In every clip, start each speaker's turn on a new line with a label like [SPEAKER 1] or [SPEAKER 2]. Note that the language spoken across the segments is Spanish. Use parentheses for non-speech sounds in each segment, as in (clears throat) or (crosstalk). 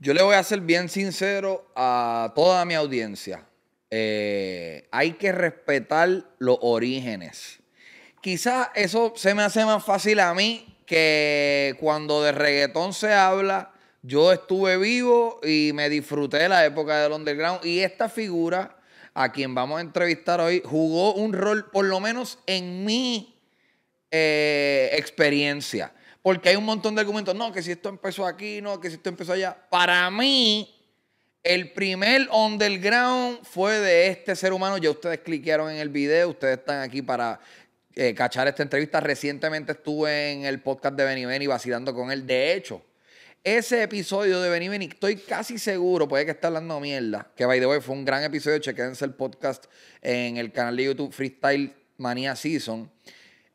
[SPEAKER 1] Yo le voy a ser bien sincero a toda mi audiencia. Eh, hay que respetar los orígenes. Quizás eso se me hace más fácil a mí que cuando de reggaetón se habla, yo estuve vivo y me disfruté de la época del underground y esta figura a quien vamos a entrevistar hoy jugó un rol, por lo menos en mi eh, experiencia porque hay un montón de argumentos. No, que si esto empezó aquí, no, que si esto empezó allá. Para mí, el primer ground fue de este ser humano. Ya ustedes cliquearon en el video, ustedes están aquí para eh, cachar esta entrevista. Recientemente estuve en el podcast de Benny Benny vacilando con él. De hecho, ese episodio de Benny Benny, estoy casi seguro, puede que esté hablando mierda, que by the way fue un gran episodio. Chequense el podcast en el canal de YouTube Freestyle Manía Season.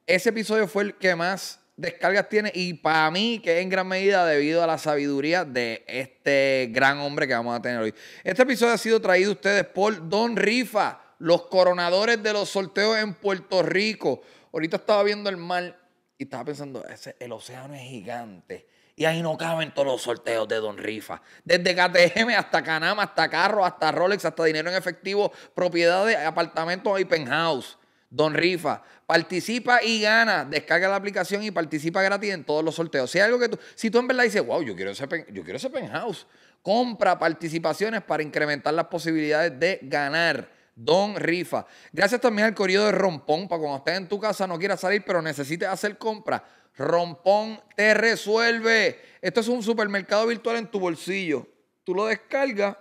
[SPEAKER 1] Ese episodio fue el que más descargas tiene y para mí que es en gran medida debido a la sabiduría de este gran hombre que vamos a tener hoy. Este episodio ha sido traído a ustedes por Don Rifa, los coronadores de los sorteos en Puerto Rico. Ahorita estaba viendo el mar y estaba pensando, ese, el océano es gigante. Y ahí no caben todos los sorteos de Don Rifa. Desde KTM hasta Canama, hasta carro, hasta Rolex, hasta dinero en efectivo, propiedades, apartamentos y penthouse. Don Rifa. Participa y gana. Descarga la aplicación y participa gratis en todos los sorteos. Si algo que tú, si tú en verdad dices, wow, yo quiero ese, yo quiero ese penthouse, compra participaciones para incrementar las posibilidades de ganar. Don Rifa. Gracias también al corrido de Rompón para cuando estés en tu casa, no quieras salir, pero necesites hacer compras. Rompón te resuelve. Esto es un supermercado virtual en tu bolsillo. Tú lo descargas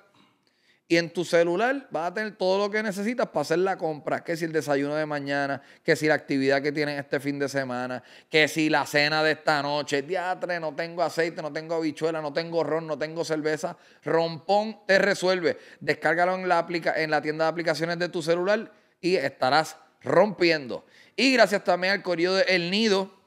[SPEAKER 1] y en tu celular vas a tener todo lo que necesitas para hacer la compra. Que si el desayuno de mañana, que si la actividad que tienen este fin de semana, que si la cena de esta noche. Diatre, no tengo aceite, no tengo habichuela, no tengo ron, no tengo cerveza. Rompón te resuelve. Descárgalo en la, en la tienda de aplicaciones de tu celular y estarás rompiendo. Y gracias también al corrido de El Nido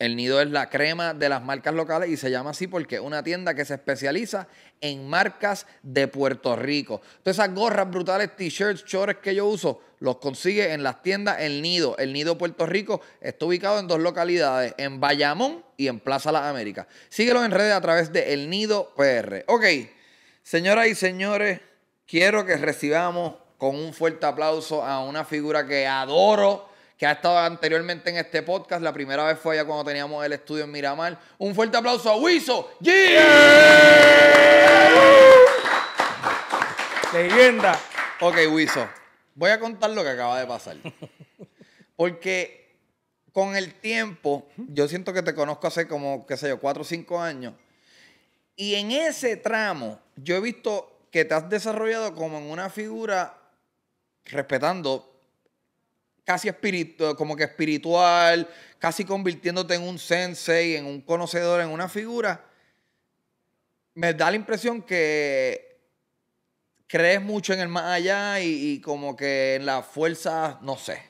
[SPEAKER 1] el Nido es la crema de las marcas locales y se llama así porque es una tienda que se especializa en marcas de Puerto Rico. Todas esas gorras brutales, t-shirts, shorts que yo uso, los consigue en las tiendas El Nido. El Nido Puerto Rico está ubicado en dos localidades, en Bayamón y en Plaza Las Américas. Síguelo en redes a través de El Nido PR. Ok, señoras y señores, quiero que recibamos con un fuerte aplauso a una figura que adoro que ha estado anteriormente en este podcast. La primera vez fue allá cuando teníamos el estudio en Miramar. Un fuerte aplauso a Wiso. Leyenda. Ok, Wiso. Voy a contar lo que acaba de pasar. Porque con el tiempo, yo siento que te conozco hace como, qué sé yo, cuatro o cinco años. Y en ese tramo, yo he visto que te has desarrollado como en una figura, respetando casi espiritual, como que espiritual, casi convirtiéndote en un sensei, en un conocedor, en una figura, me da la impresión que crees mucho en el más allá y, como que en las fuerzas no sé.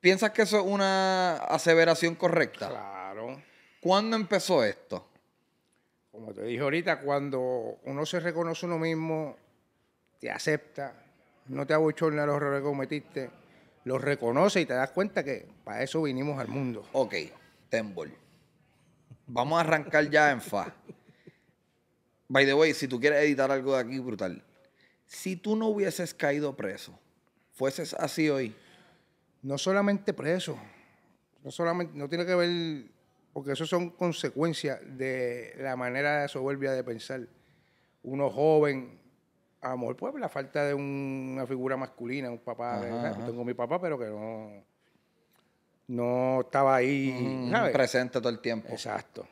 [SPEAKER 1] ¿Piensas que eso es una aseveración correcta? Claro. ¿Cuándo empezó esto? Como te dije ahorita,
[SPEAKER 2] cuando uno se reconoce uno mismo, te acepta, no te abochorna los errores que cometiste, lo reconoce y te das cuenta que para eso vinimos al mundo.
[SPEAKER 1] Ok, Tembol. Vamos a arrancar ya en fa. By the way, si tú quieres editar algo de aquí, brutal. Si tú no hubieses caído preso, fueses así hoy. No solamente preso, no solamente,
[SPEAKER 2] no tiene que ver, porque eso son consecuencias de la manera soberbia de pensar. Uno joven, a pues la falta de una figura masculina, un papá, tengo mi papá, pero que no, no estaba
[SPEAKER 1] ahí, Presente todo el tiempo. Exacto,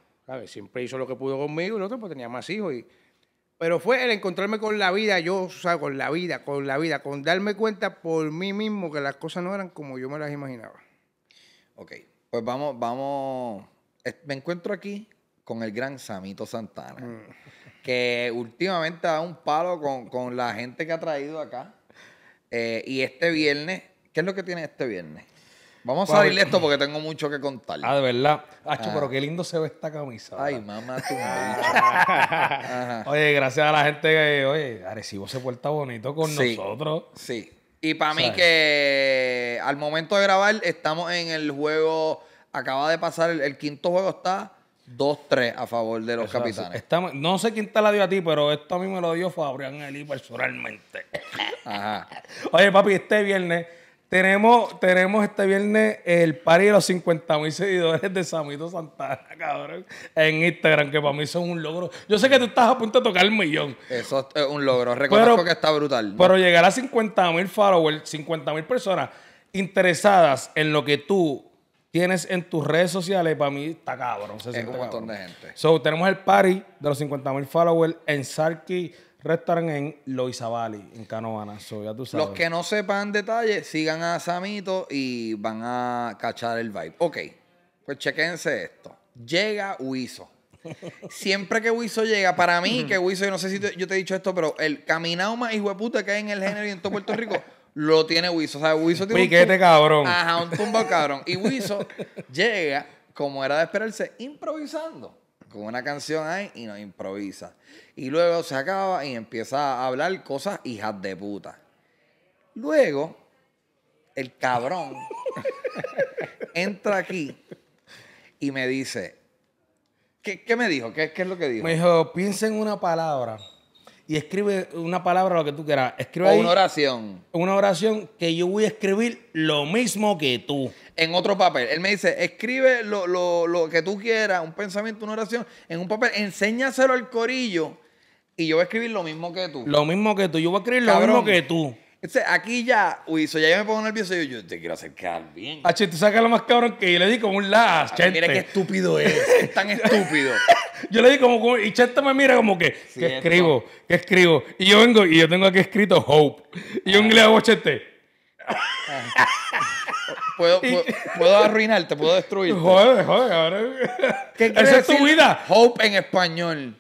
[SPEAKER 1] Siempre
[SPEAKER 2] hizo lo que pudo conmigo y el otro pues tenía más hijos y... Pero fue el encontrarme con la vida, yo, o sea, con la vida, con la vida, con darme cuenta por mí mismo que las cosas no eran como yo me las imaginaba.
[SPEAKER 1] Ok, pues vamos, vamos. Me encuentro aquí con el gran Samito Santana. Mm que últimamente ha dado un palo con, la gente que ha traído acá. Eh, y este viernes, ¿qué es lo que tiene este viernes? Vamos a pues, salir esto (laughs) porque tengo mucho que contar. Ah, de verdad. Hacho, ah. pero qué lindo se ve esta camisa. Ay, mamá, tú me
[SPEAKER 2] (laughs)
[SPEAKER 3] Oye, gracias a la gente que, oye, Arecibo se porta bonito con nosotros. Sí.
[SPEAKER 1] Y para mí que al momento de grabar estamos en el juego, acaba de pasar el quinto juego, está 2 tres a favor de los capitanes. no sé
[SPEAKER 3] quién te la dio a ti, pero esto a mí me lo dio Fabrián Eli personalmente.
[SPEAKER 1] Ajá. (laughs)
[SPEAKER 3] Oye, papi, este viernes tenemos, tenemos este viernes el party de los 50 seguidores de Samito Santana, (laughs) cabrón, en Instagram, que para mí son un logro. Yo sé que tú estás a punto de tocar el millón.
[SPEAKER 1] Eso es un logro. Reconozco que está brutal. Pero
[SPEAKER 3] llegar a 50 mil followers, 50 personas interesadas en lo que tú tienes en tus redes sociales, para mí está cabrón. un montón de gente. So, tenemos el party de los 50.000 followers en Sarki Restaurant en Loiza Valley, en Canoana. Los que no
[SPEAKER 1] sepan detalles, sigan a Samito y van a cachar el vibe. Ok, pues chequense esto. Llega Huizo. (laughs) Siempre que Wiso llega, para mí, que Wiso, yo no sé si yo te he dicho esto, pero el caminado más hijo que hay en el género y en todo Puerto Rico lo tiene Wiso. O sea, Wiso tiene Piquete, cabrón. Ajá, un tumba (laughs) cabrón. Y Wiso llega, como era de esperarse, improvisando. Con una canción ahí y nos improvisa. Y luego se acaba y empieza a hablar cosas hijas de puta. Luego, el cabrón (laughs) entra aquí y me dice. ¿Qué, me dijo? ¿Qué, ¿Qué es lo que dijo? Me
[SPEAKER 3] dijo, piensa en una palabra y escribe una palabra, lo que tú quieras.
[SPEAKER 1] Escribe una oración. Una oración que yo voy a escribir lo mismo que tú. En otro papel. Él me dice, escribe lo, que tú quieras, un pensamiento, una oración, en un papel. Enséñaselo al corillo y yo voy a escribir lo mismo que tú. Lo
[SPEAKER 3] mismo que tú. Yo voy a escribir lo mismo que tú
[SPEAKER 1] aquí ya, uy, so ya yo me pongo nervioso y yo, yo te quiero acercar bien.
[SPEAKER 3] Ah, tú saca lo más cabrón que yo le di como un last ah, Chente. Mira qué estúpido es, (laughs) es tan estúpido. yo le di como, y Chente me mira como que, ¿qué escribo? ¿Qué escribo? Y yo vengo y yo tengo aquí escrito Hope. Y yo ah. le hago Chente.
[SPEAKER 1] (laughs) ¿Puedo, (laughs) puedo, arruinarte, puedo destruirte. Joder, joder, ahora. ¿Qué Esa es tu vida. Hope en español.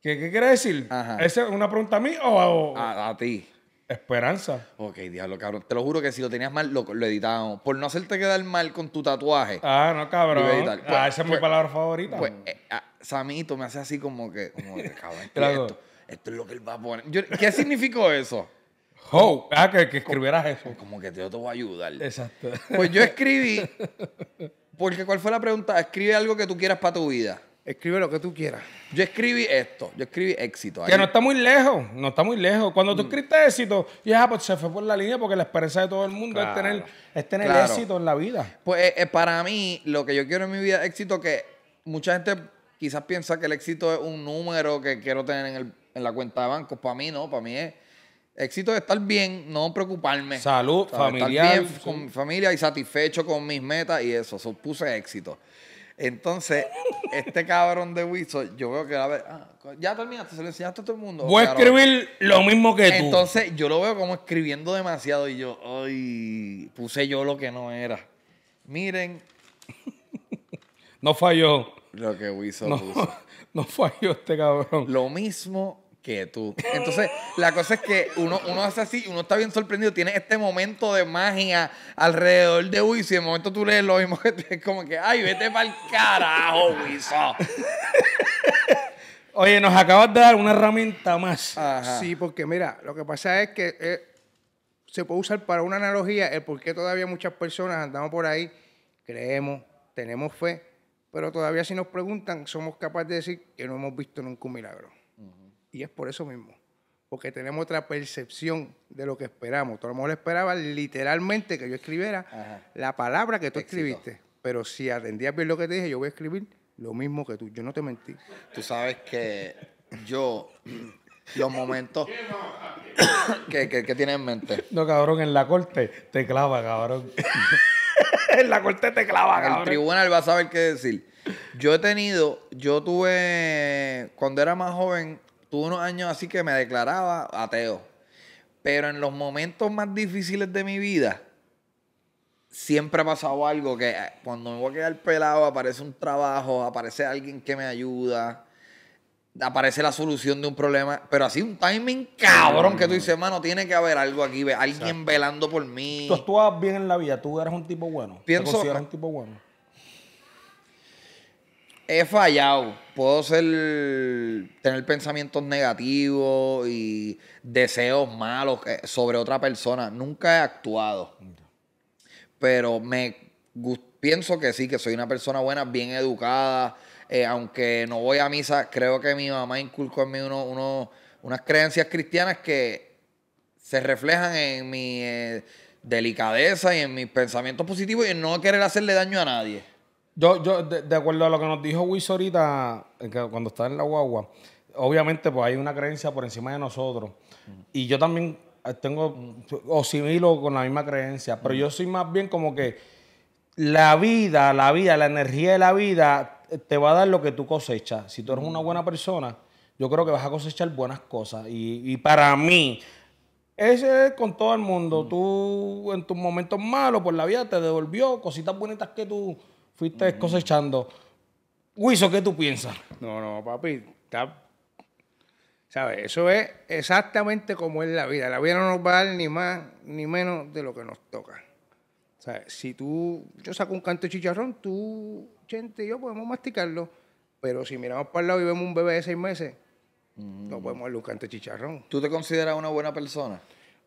[SPEAKER 1] ¿Qué, qué quiere decir? ¿Esa es una pregunta a mí o a, a ti? Esperanza. Ok, diablo, cabrón. Te lo juro que si lo tenías mal, lo, lo editábamos. Por no hacerte quedar mal con tu tatuaje. Ah, no, cabrón. ah, pues, esa es mi pues, palabra favorita. Pues, eh, ah, Samito me hace así como que, como cabrón, (laughs) esto, esto, es lo que él va a poner. Yo, ¿Qué significó eso? Oh, ah, que, que escribieras eso. Como que yo te voy a ayudar. Exacto. Pues yo escribí, (laughs) porque ¿cuál fue la pregunta? Escribe algo que tú quieras para tu vida. Escribe lo que tú quieras. Yo escribí esto, yo escribí éxito. Que no
[SPEAKER 3] está muy lejos, no está muy lejos. Cuando tú mm. escribiste éxito, ya ah, pues, se fue por la línea porque la esperanza
[SPEAKER 1] de todo el mundo es tener, éxito en la vida. Pues eh, eh, para mí, lo que yo quiero en mi vida es éxito que mucha gente quizás piensa que el éxito es un número que quiero tener en, la cuenta de banco. Para mí no, para mí es éxito de estar bien, no preocuparme. Salud, familiar. Estar bien con mi familia y satisfecho con mis metas y eso. Eso puse éxito. Entonces, este cabrón de Wiso, yo veo que a ver, ah, ya terminaste, se lo enseñaste a todo el mundo. Voy a escribir lo mismo que tú. Entonces, yo lo veo como escribiendo demasiado y yo, ay, puse yo lo que no era. Miren.
[SPEAKER 3] (laughs) no falló. Lo que Wiso no, puso. (laughs)
[SPEAKER 1] No falló este cabrón. Lo mismo tú. Entonces, la cosa es que uno, uno hace así, uno está bien sorprendido, tiene este momento de magia alrededor de Wiso y el momento tú lees lo mismo que es como que, ay, vete para el carajo, Wiso. Oye, nos acabas
[SPEAKER 2] de dar una herramienta más. Sí, porque mira, lo que pasa es que eh, se puede usar para una analogía el por qué todavía muchas personas andamos por ahí, creemos, tenemos fe, pero todavía si nos preguntan, somos capaces de decir que no hemos visto nunca un milagro. Y es por eso mismo, porque tenemos otra percepción de lo que esperamos. Tú a lo mejor esperabas literalmente que yo escribiera la palabra que tú escribiste, pero si atendías bien lo que te dije, yo voy a escribir lo mismo que tú. Yo no te mentí.
[SPEAKER 1] Tú sabes que yo los momentos que, que, tienes en mente.
[SPEAKER 2] No,
[SPEAKER 3] cabrón, en la corte te clava, cabrón. (laughs)
[SPEAKER 1] en la corte te clava, cabrón. El tribunal va a saber qué decir. Yo he tenido, yo tuve, cuando era más joven, tuve unos años así que me declaraba ateo. Pero en los momentos más difíciles de mi vida, siempre ha pasado algo que eh, cuando me voy a quedar pelado aparece un trabajo, aparece alguien que me ayuda, aparece la solución de un problema, pero así un timing cabrón que tú dices, mano, tiene que haber algo aquí, alguien velando por mí. Tú
[SPEAKER 3] actúas bien en la vida, tú eres un tipo bueno. Pienso, ¿Te consideras un tipo bueno?
[SPEAKER 1] he fallado. Puedo ser, tener pensamientos negativos y deseos malos eh, sobre otra persona. Nunca he actuado. Pero me pienso que sí, que soy una persona buena, bien educada. Eh, aunque no voy a misa, creo que mi mamá inculcó en mí unas creencias cristianas que se reflejan en mi eh, delicadeza y en mis pensamientos positivos y en no querer hacerle daño a nadie. Yo, yo de, acuerdo a lo que nos dijo Wiz ahorita, eh, cuando estaba en la guagua,
[SPEAKER 3] obviamente pues hay una creencia por encima de nosotros. Y yo también eh, tengo, o similo con la misma creencia, pero yo soy más bien como que la vida, la vida, la energía de la vida eh, te va a dar lo que tú cosechas. Si tú eres una buena persona, yo creo que vas a cosechar buenas cosas. Y, y para mí, ese es con todo el mundo. Mm. Tú en tus momentos malos, por pues, la vida te devolvió cositas bonitas que tú fuiste
[SPEAKER 2] cosechando. Wiso, ¿qué tú piensas? No, no, papi, está... ¿Sabes? Eso es exactamente como es la vida. La vida no nos va a dar ni más ni menos de lo que nos toca. ¿Sabes? Si tú, yo saco un canto chicharrón, tú, gente y yo podemos masticarlo, pero si miramos para el lado y vemos un bebé de seis meses, no mm. podemos darle un canto de chicharrón. ¿Tú te consideras una buena persona?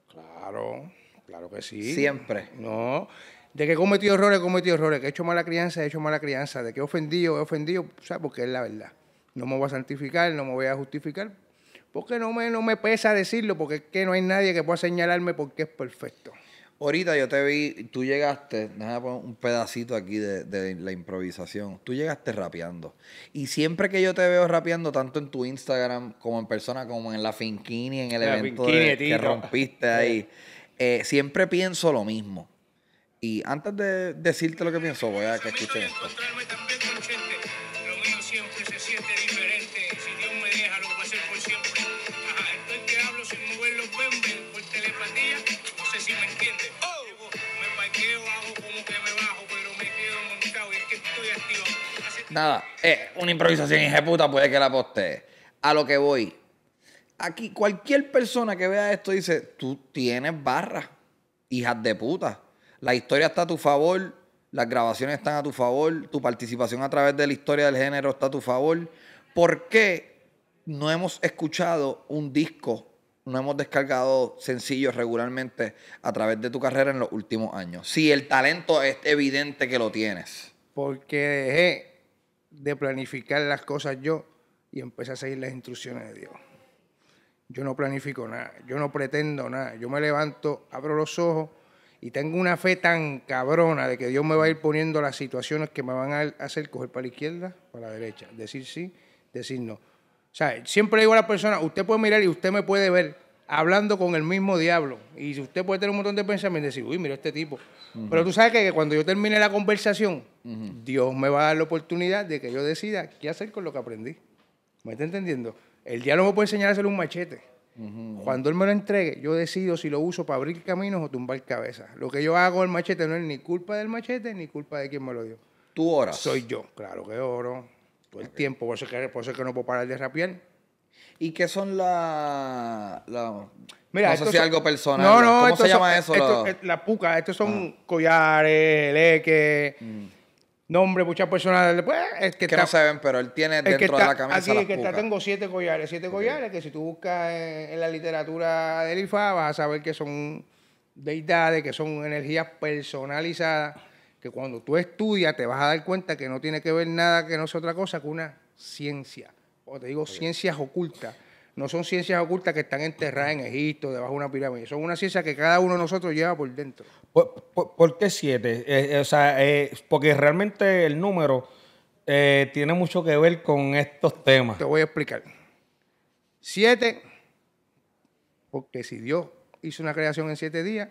[SPEAKER 2] Claro, claro que sí. Siempre. No de que he cometido errores, he cometido errores, que he hecho mala crianza, he hecho mala crianza, de que he ofendido, he ofendido, sea Porque es la verdad. No me voy a santificar, no me voy a justificar, porque no me, no me pesa decirlo, porque es que no hay nadie que pueda señalarme porque es perfecto.
[SPEAKER 1] Ahorita yo te vi, tú llegaste, déjame poner un pedacito aquí de, la improvisación. Tú llegaste rapeando. Y siempre que yo te veo rapeando, tanto en tu Instagram como en persona, como en la Finquini, en el evento que rompiste (laughs) ahí, eh, siempre pienso lo mismo. Y antes de decirte lo que pienso, voy a que escuchen esto.
[SPEAKER 2] Lo mío siempre se siente diferente. Si Dios me deja, lo voy a hacer por siempre. estoy que hablo sin mover los bembes por telepatía. No sé si me entiende. Oh. Me parqueo, hago como que me
[SPEAKER 1] bajo, pero me quedo montado y es que estoy activo. Nada, eh, una improvisación puta, puede que la postee. A lo que voy. Aquí cualquier persona que vea esto dice, tú tienes barra, hijas de puta la historia está a tu favor, las grabaciones están a tu favor, tu participación a través de la historia del género está a tu favor. ¿Por qué no hemos escuchado un disco, no hemos descargado sencillos regularmente a través de tu carrera en los últimos años? Si el talento es evidente que lo tienes. Porque
[SPEAKER 2] dejé de planificar las cosas yo y empecé a seguir las instrucciones de Dios. Yo no planifico nada, yo no pretendo nada, yo me levanto, abro los ojos y tengo una fe tan cabrona de que Dios me va a ir poniendo las situaciones que me van a hacer coger para la izquierda, para la derecha, decir sí, decir no. O sea, siempre digo a la persona, usted puede mirar y usted me puede ver hablando con el mismo diablo. Y usted puede tener un montón de pensamientos y decir, uy, mira este tipo. Pero tú sabes que, cuando yo termine la conversación, Dios me va a dar la oportunidad de que yo decida qué hacer con lo que aprendí. ¿Me está entendiendo? El diablo me puede enseñar a hacer un machete. Cuando él me lo entregue, yo decido si lo uso para abrir caminos o tumbar cabezas. Lo que yo hago el machete no es ni culpa del machete ni culpa de quien me lo dio. ¿Tú oras? Soy yo, claro que oro. Todo el tiempo, por eso, que, por que no puedo parar de rapiar
[SPEAKER 1] ¿Y qué son las... La... Mira, no algo personal. ¿Cómo se llama eso? Las
[SPEAKER 2] la... estos son collares, leques mm nombre, muchas personas después pues, es que, no saben, pero él tiene dentro de la camisa. que tengo siete collares, siete collares que si tú buscas en, la literatura del IFA vas a saber que son deidades, que son energías personalizadas, que cuando tú estudias te vas a dar cuenta que no tiene que ver nada que no sea otra cosa que una ciencia, o te digo ciencias ocultas no son ciencias ocultas que están enterradas en Egipto, debajo de una pirámide. Son una ciencia que cada uno de nosotros lleva por dentro.
[SPEAKER 3] ¿Por, qué siete? Eh, eh, eh, porque realmente el
[SPEAKER 2] número tiene mucho que ver con estos temas. Te voy a explicar. Siete, porque si Dios hizo una creación en siete días,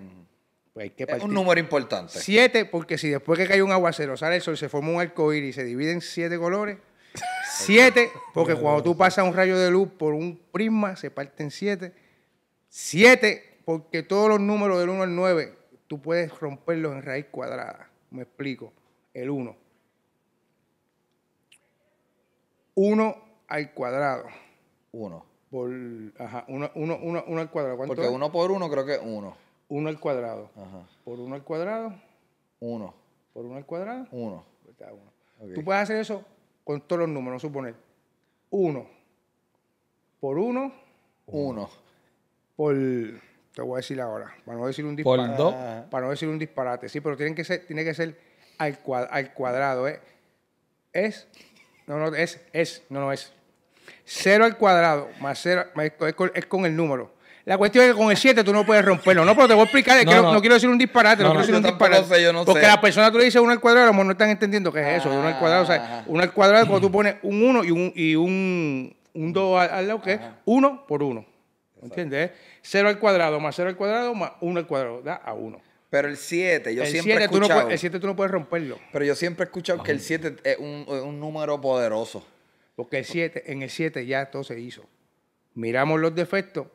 [SPEAKER 1] pues hay que Es un número importante.
[SPEAKER 2] Siete, porque si después que cae un aguacero sale el sol, se forma un arco y se divide en siete colores, (laughs) 7 porque cuando tú pasas un rayo de luz por un prisma, se parten 7. 7 porque todos los números del 1 al 9, tú puedes romperlos en raíz cuadrada. Me explico. El 1. 1 al cuadrado. 1. Por, ajá, 1 uno, uno, al cuadrado. ¿Cuánto Porque 1 por 1 creo que es 1. 1 al cuadrado. Ajá. Por 1 al cuadrado. 1. Por 1 al cuadrado. 1. Okay. Tú puedes hacer eso con todos los números, suponer. 1 por 1. 1. Por. Te voy a decir ahora, para no decir un disparate. Ah. Para no decir un disparate, sí, pero tienen que ser, tiene que ser al, cuadrado. ¿eh? Es. No, no, es, es, no, no es. 0 al cuadrado más 0, es con el número. La cuestión es que con el 7 tú no puedes romperlo. No, pero te voy a explicar. No, quiero, decir un disparate, no, quiero decir un
[SPEAKER 1] disparate. Sé, porque la
[SPEAKER 2] persona tú le dices 1 al cuadrado, no están entendiendo qué es eso. 1 al cuadrado, o sea, 1 al cuadrado, cuando tú pones un 1 y un, 2 al, lado, que es
[SPEAKER 1] 1 por 1.
[SPEAKER 2] ¿Entiendes? 0 al cuadrado más 0 al cuadrado más 1 al cuadrado, da
[SPEAKER 1] a 1. Pero el 7, yo siempre he escuchado. no, el 7 tú no puedes romperlo. Pero yo siempre he escuchado que el 7 es un, un, número poderoso. Porque el 7, en el 7 ya todo se hizo.
[SPEAKER 2] Miramos los defectos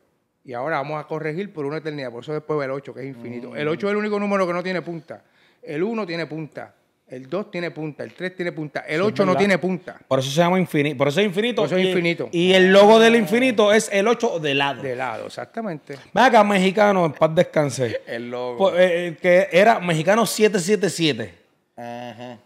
[SPEAKER 2] y ahora vamos a corregir por una eternidad. Por eso después va el 8, que es infinito. El 8 mm. es el único número que no tiene punta. El 1 tiene punta. El 2 tiene punta, el 3 tiene punta, el 8 no tiene
[SPEAKER 3] punta. Por eso se llama infinito. Por eso es infinito. Por eso es infinito. Y, el logo del infinito es el 8 de lado. De lado, exactamente. Vaca mexicano, en paz descanse. (laughs) el logo. Pues, eh, eh, que era mexicano 777. Ajá.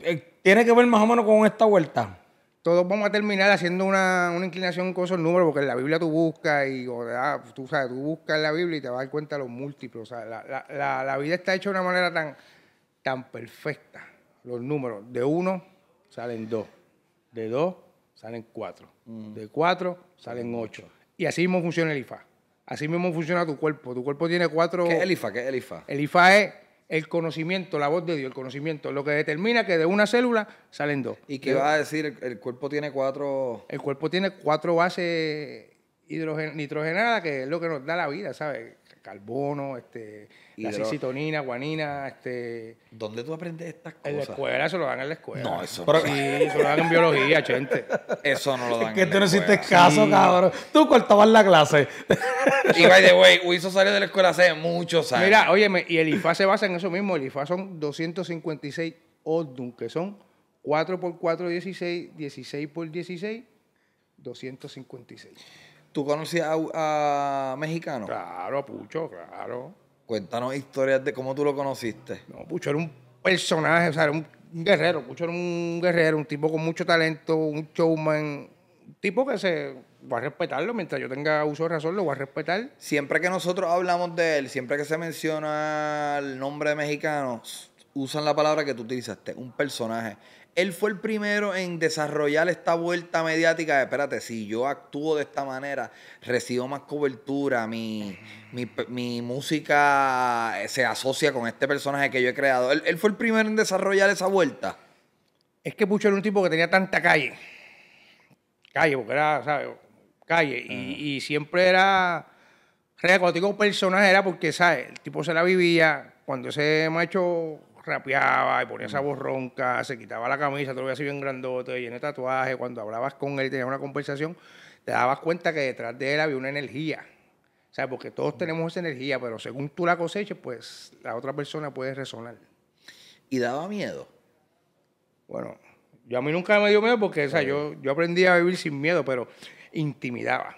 [SPEAKER 3] Eh, tiene que ver más o menos con esta vuelta
[SPEAKER 2] todos vamos a terminar haciendo una, inclinación con esos números, porque en la Biblia tú buscas y o ah, tú buscas en la Biblia y te vas a dar cuenta de los múltiplos. la, vida está hecha de una manera tan, tan perfecta. Los números, de uno salen dos, de dos salen cuatro, mm. de cuatro salen mm. ocho. Y así mismo funciona el IFA. Así mismo funciona tu cuerpo. Tu cuerpo tiene cuatro. ¿Qué es el IFA? ¿Qué es el IFA? El IFA es el conocimiento, la voz de Dios, el conocimiento, lo que determina que de una célula salen dos. ¿Y qué va a
[SPEAKER 1] decir? El, cuerpo tiene cuatro...
[SPEAKER 2] El cuerpo tiene cuatro bases nitrogenadas, que es lo que nos da la vida, ¿sabes? carbono, este, citonina, guanina, este. ¿Dónde tú aprendes estas cosas? En la escuela, eso lo dan en la escuela. No, eso
[SPEAKER 1] Pero, Sí, eso lo dan en biología, gente. (laughs) Eso no lo dan. Es que tú no hiciste caso,
[SPEAKER 3] cabrón. Tú cortabas la clase.
[SPEAKER 1] (laughs) Y by the way, Wilson salió de la escuela hace muchos años.
[SPEAKER 3] Mira,
[SPEAKER 2] óyeme, y el IFA se basa en eso mismo. El IFA son 256 Odum, que son 4 x 4, 16, 16 por 16, 256.
[SPEAKER 1] ¿Tú conocías a, mexicano? Claro, a Pucho, claro. Cuéntanos historias de cómo tú lo conociste. No, Pucho era un
[SPEAKER 2] personaje, o sea, era un guerrero. Pucho era un guerrero, un tipo con mucho talento, un showman, un tipo que se va a respetarlo mientras yo tenga uso de razón, lo va a respetar.
[SPEAKER 1] Siempre que nosotros hablamos de él, siempre que se menciona el nombre de mexicano, usan la palabra que tú utilizaste, un personaje él fue el primero en desarrollar esta vuelta mediática de, espérate, si yo actúo de esta manera, recibo más cobertura, mi, mi música se asocia con este personaje que yo he creado. Él, fue el primero en desarrollar esa vuelta. Es que Pucho era un tipo que tenía tanta calle. Calle, porque era, ¿sabes?
[SPEAKER 2] Calle. y, siempre era... Cuando digo personaje era porque, ¿sabes? El tipo se la vivía. Cuando ese macho rapeaba y ponía esa voz ronca, se quitaba la camisa, te lo veías así bien grandote, lleno de tatuaje. Cuando hablabas con él, tenías una conversación, te dabas cuenta que detrás de él había una energía. O sea, porque todos tenemos esa energía, pero según tú la coseches, pues la otra persona puede resonar.
[SPEAKER 1] ¿Y daba miedo?
[SPEAKER 2] Bueno, yo a mí nunca me dio miedo porque, o yo, yo aprendí a vivir sin miedo, pero intimidaba.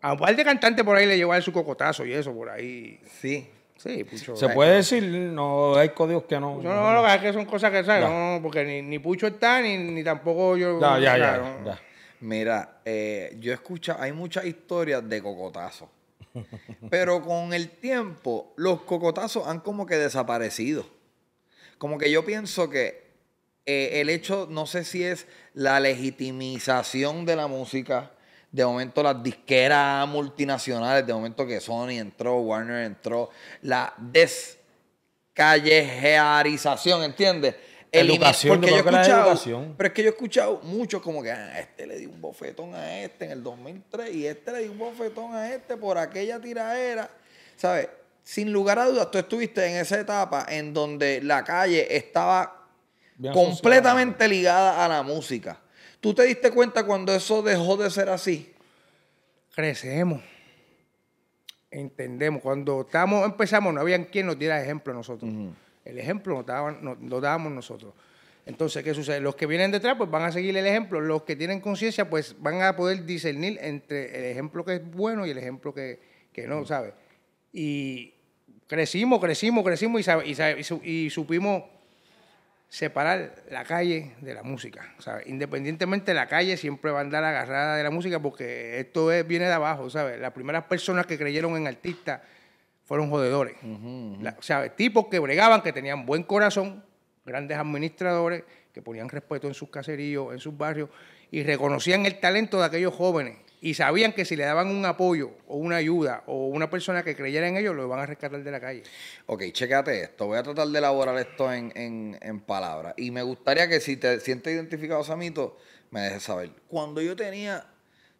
[SPEAKER 2] A un par de cantantes por ahí le llevaba su cocotazo y eso por ahí. Sí. Se eh, puede decir,
[SPEAKER 3] no hay códigos que no. No, no,
[SPEAKER 2] no, es que son cosas que saben, no, porque ni,
[SPEAKER 1] Pucho está, ni, tampoco yo. Mira, eh, yo escucho, hay muchas historias de cocotazos. pero con el tiempo, los cocotazos han como que desaparecido. Como que yo pienso que eh, el hecho, no sé si es la legitimización de la música de momento las disqueras multinacionales, de momento que Sony entró, Warner entró, la descallejarización, ¿entiendes? Educación, porque yo he escuchado, pero es que yo he escuchado mucho como que ah, este le dio un bofetón a este en el 2003 y este le dio un bofetón a este por aquella tiradera, ¿sabes? Sin lugar a dudas, tú estuviste en esa etapa en donde la calle estaba completamente ligada a la música. ¿Tú te diste cuenta cuando eso dejó de ser así?
[SPEAKER 2] Crecemos. Entendemos. Cuando empezamos, no había quien nos diera ejemplo a nosotros. El ejemplo lo dábamos nosotros. Entonces, ¿qué sucede? Los que vienen detrás, pues van a seguir el ejemplo. Los que tienen conciencia, pues van a poder discernir entre el ejemplo que es bueno y el ejemplo que, que no, ¿sabes? Y crecimos, crecimos, crecimos y, y, y supimos separar la calle de la música. Independientemente Independientemente, la calle siempre va a andar agarrada de la música porque esto viene de abajo, Las primeras personas que creyeron en artistas fueron jodedores. Tipos que bregaban, que tenían buen corazón, grandes administradores, que ponían respeto en sus caseríos, en sus barrios, y reconocían el talento de aquellos jóvenes y sabían que si le daban un apoyo o una ayuda o una persona que creyera en ellos, lo iban a rescatar de la calle.
[SPEAKER 1] Ok, chécate esto. Voy a tratar de elaborar esto en, palabras. Y me gustaría que si te sientes identificado, Samito, me dejes saber. Cuando yo tenía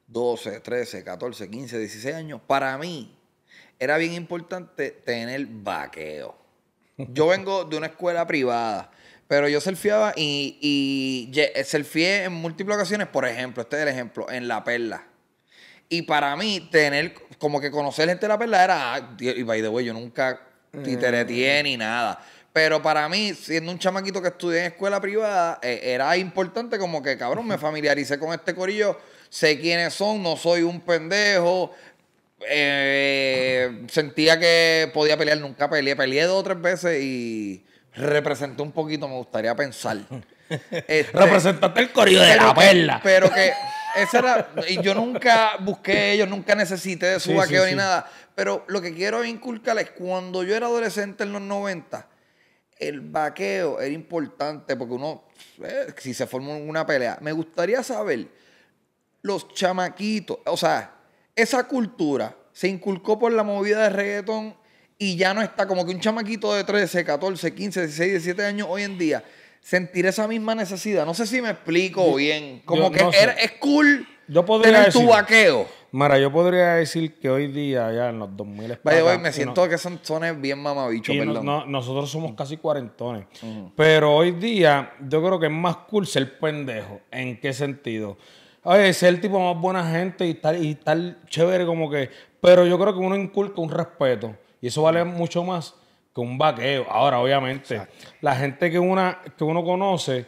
[SPEAKER 1] 12, 13, 14, 15, 16 años, para mí era bien importante tener vaqueo. Yo vengo de una escuela privada. Pero yo surfeaba y, y en múltiples ocasiones. Por ejemplo, este es el ejemplo, en La Perla. Y para mí, tener, como que conocer gente de la perla era, ah, y by the way, yo nunca te mm. ni nada. Pero para mí, siendo un chamaquito que estudié en escuela privada, eh, era importante como que, cabrón, me familiaricé con este corillo, sé quiénes son, no soy un pendejo. Eh, sentía que podía pelear, nunca peleé, peleé dos o tres veces y representé un poquito, me gustaría pensar. (laughs) Este, Representaste el corillo de la perla. Pero que esa era, y yo nunca busqué, ellos, nunca necesité de su vaqueo ni nada. Pero lo que quiero inculcarles, cuando yo era adolescente en los 90, el vaqueo era importante porque uno, eh, si se formó una pelea, me gustaría saber, los chamaquitos, o sea, esa cultura se inculcó por la movida de reggaetón y ya no está como que un chamaquito de 13, 14, 15, 16, 17 años hoy en día sentir esa misma necesidad. No sé si me explico bien. Como que es, cool yo podría tener decir, tu vaqueo.
[SPEAKER 3] Mara, yo podría decir que hoy día, ya en los 2000 me siento
[SPEAKER 1] que son bien mamabichos, perdón. nosotros somos casi cuarentones.
[SPEAKER 3] Pero hoy día, yo creo que es más cool ser pendejo. ¿En qué sentido? Oye, ser el tipo más buena gente y tal, y tal chévere como que... Pero yo creo que uno inculca un respeto. Y eso vale mucho más que un vaqueo. Ahora, obviamente, la gente que, una, que uno conoce,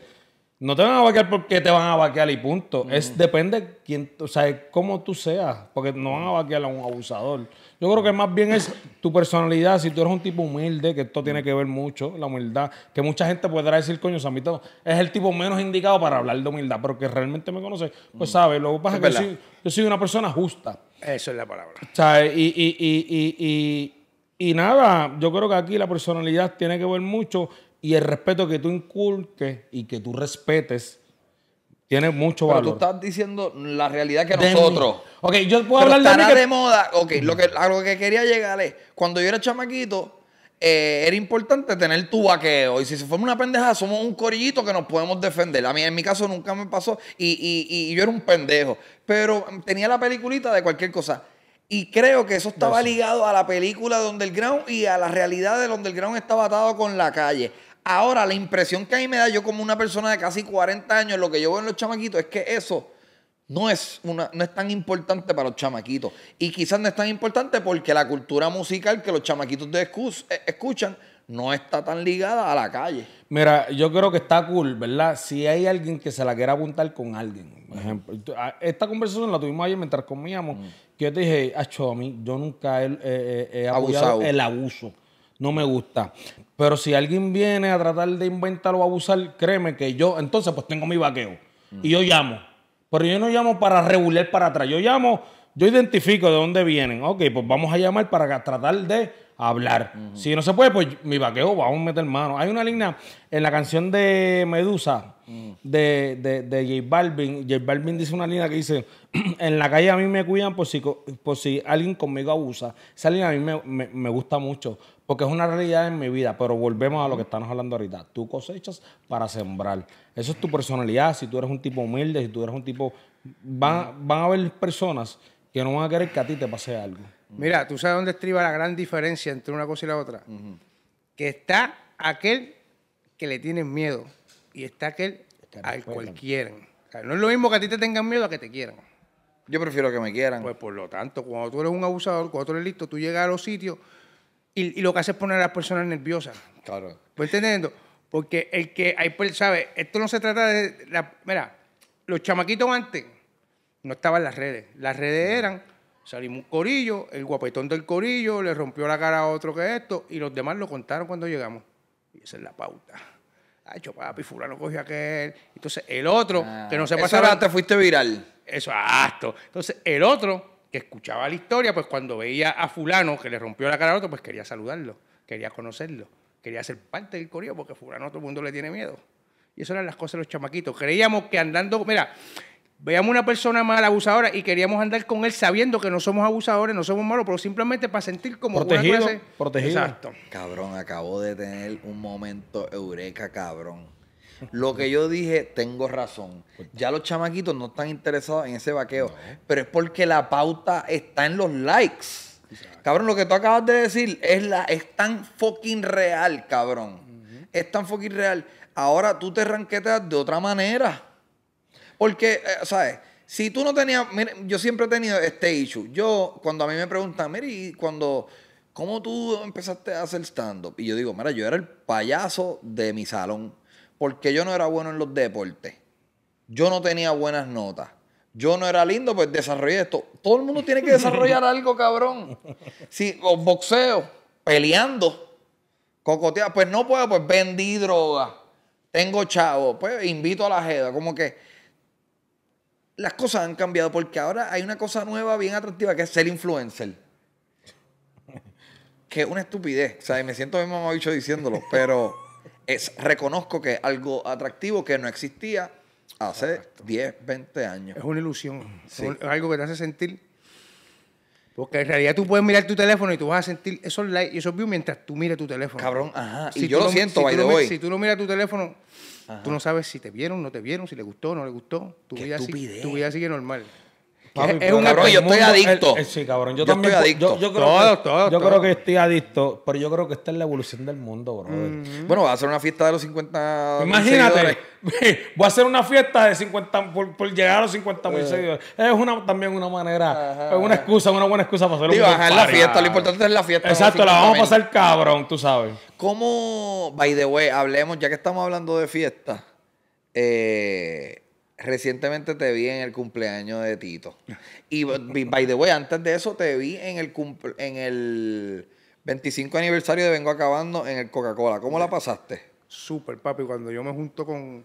[SPEAKER 3] no te van a vaquear porque te van a vaquear y punto. Es, depende de quién, o sea, cómo tú seas, porque no van a vaquear a un abusador. Yo creo que más bien es tu personalidad. Si tú eres un tipo humilde, que esto tiene que ver mucho, la humildad, que mucha gente podrá decir, coño, Samito es el tipo menos indicado para hablar de humildad, pero que realmente me conoce, pues sabe, lo que pasa es, que yo soy, una persona justa.
[SPEAKER 2] Eso es la palabra.
[SPEAKER 3] O sea, y y nada, yo creo que aquí la personalidad tiene que ver mucho y el respeto que tú inculques y que tú respetes tiene mucho valor. Pero tú estás
[SPEAKER 1] diciendo la realidad que nosotros. Ok, yo puedo hablar de, de moda. Ok, lo que, a lo que quería llegar es, cuando yo era chamaquito, eh, era importante tener tu vaqueo. Y si se forma una pendeja, somos un corillito que nos podemos defender. A mí, en mi caso, nunca me pasó. Y, y, y yo era un pendejo. Pero tenía la peliculita de cualquier cosa. Y creo que eso estaba ligado a la película de Underground y a la realidad el Underground estaba atado con la calle. Ahora, la impresión que a mí me da yo como una persona de casi 40 años, lo que yo veo en los chamaquitos es que eso no es, una, no es tan importante para los chamaquitos. Y quizás no es tan importante porque la cultura musical que los chamaquitos de eh, escuchan no está tan ligada a la calle.
[SPEAKER 3] Mira, yo creo que está cool, ¿verdad? Si hay alguien que se la quiera apuntar con alguien, por ejemplo. Ah, esta conversación la tuvimos ayer mientras comíamos, que yo dije, a mí yo nunca he, apoyado Abusado. el abuso. No me gusta. Pero si alguien viene a tratar de inventar o abusar, créeme que yo, entonces pues tengo mi vaqueo. Y yo llamo. Pero yo no llamo para regular para atrás. Yo llamo, yo identifico de dónde vienen. Ok, pues vamos a llamar para tratar de hablar. Si no se puede, pues mi vaqueo, vamos a meter mano. Hay una línea en la canción de Medusa, mm. de, J Balvin. J Balvin dice una línea que dice, (clears throat) en la calle a mí me cuidan por si, alguien conmigo abusa. Esa línea a mí me, gusta mucho porque es una realidad en mi vida, pero volvemos a lo que estamos hablando ahorita. Tú cosechas para sembrar. Eso es tu personalidad, si tú eres un tipo humilde, si tú eres un tipo... Van, van a haber personas que no van a querer que a ti te pase algo.
[SPEAKER 2] Mira, tú sabes dónde estriba la gran diferencia entre una cosa y la otra. Que está aquel que le tienen miedo y está aquel al cual quieren. no es lo mismo que a ti te tengan miedo a que te quieran. Yo prefiero que me quieran. Pues por lo tanto, cuando tú eres un abusador, cuando tú eres listo, tú llegas a los sitios y, lo que haces es poner a las personas nerviosas. Claro. ¿Pues entendiendo? Porque el que hay, pues, ¿sabes? Esto no se trata de. La, mira, los chamaquitos antes no estaban en las redes. Las redes eran Salimos un corillo, el guapetón del corillo le rompió la cara a otro que esto, y los demás lo contaron cuando llegamos. Y esa es la pauta. Ay, yo papi, fulano cogió aquel. Entonces, el otro, ah. que no se pasaba. Eso te
[SPEAKER 1] fuiste viral. Eso,
[SPEAKER 2] hasta. Entonces, el otro, que escuchaba la historia, pues cuando veía a fulano que le rompió la cara al otro, pues quería saludarlo, quería conocerlo, quería ser parte del corillo, porque fulano a todo mundo le tiene miedo. Y eso eran las cosas de los chamaquitos. Creíamos que andando, mira, veamos una persona mal abusadora y queríamos andar con él sabiendo que no somos abusadores, no somos malos, pero simplemente para sentir como protegido, una protegido. Exacto.
[SPEAKER 1] Cabrón, acabo de tener un momento eureka, cabrón. Lo que yo dije, tengo razón. Ya los chamaquitos no están interesados en ese vaqueo, pero es porque la pauta está en los likes. Cabrón, lo que tú acabas de decir es la es tan fucking real, cabrón. Es tan fucking real. Ahora tú te ranqueteas de otra manera. Porque, eh, ¿sabes? Si tú no tenías, mire, yo siempre he tenido este issue. Yo, cuando a mí me preguntan, mire, cuando, cómo tú empezaste a hacer stand-up? Y yo digo, mira, yo era el payaso de mi salón, porque yo no era bueno en los deportes. Yo no tenía buenas notas. Yo no era lindo, pues desarrollé esto. Todo el mundo tiene que desarrollar algo, cabrón. sí boxeo, peleando, cocotear, pues no puedo, pues vendí droga, tengo chavo, pues invito a la jeda, como que las cosas han cambiado porque ahora hay una cosa nueva bien atractiva que es ser influencer. (laughs) que es una estupidez. O sea, me siento bien mamabicho diciéndolo, pero (laughs) es, reconozco que es algo atractivo que no existía hace 10, 20
[SPEAKER 2] años. Es una ilusión. Es algo que te hace sentir. Porque en realidad tú puedes mirar tu teléfono y tú vas a sentir esos likes y esos views mientras tú miras tu teléfono. Cabrón, ajá. Si y yo lo, siento, si Si tú no miras tu teléfono, Tú no sabes si te vieron, no te vieron, si le gustó, no le gustó. Tu, vida sigue, tu vida sigue normal es un cabrón, yo estoy adicto. Eh, sí, cabrón, yo,
[SPEAKER 1] Estoy adicto. Yo, creo que,
[SPEAKER 3] estoy adicto, pero yo creo que esta es la evolución del mundo, bro. Bueno, va a hacer
[SPEAKER 1] una fiesta de los 50. Imagínate, (laughs)
[SPEAKER 3] voy a hacer una fiesta de 50 por, llegar a los 50 eh. seguidores. Es también una manera, es una excusa, una buena excusa para hacer y bajar la fiesta, lo importante es la fiesta. Exacto, la vamos a pasar cabrón, tú
[SPEAKER 1] sabes. ¿Cómo, by the way, hablemos, ya que estamos hablando de fiesta? Eh Recientemente te vi en el cumpleaños de Tito. Y by the way, antes de eso te vi en el en el 25 aniversario de Vengo Acabando en el Coca-Cola. ¿Cómo la pasaste? Súper, papi. Cuando yo me junto con,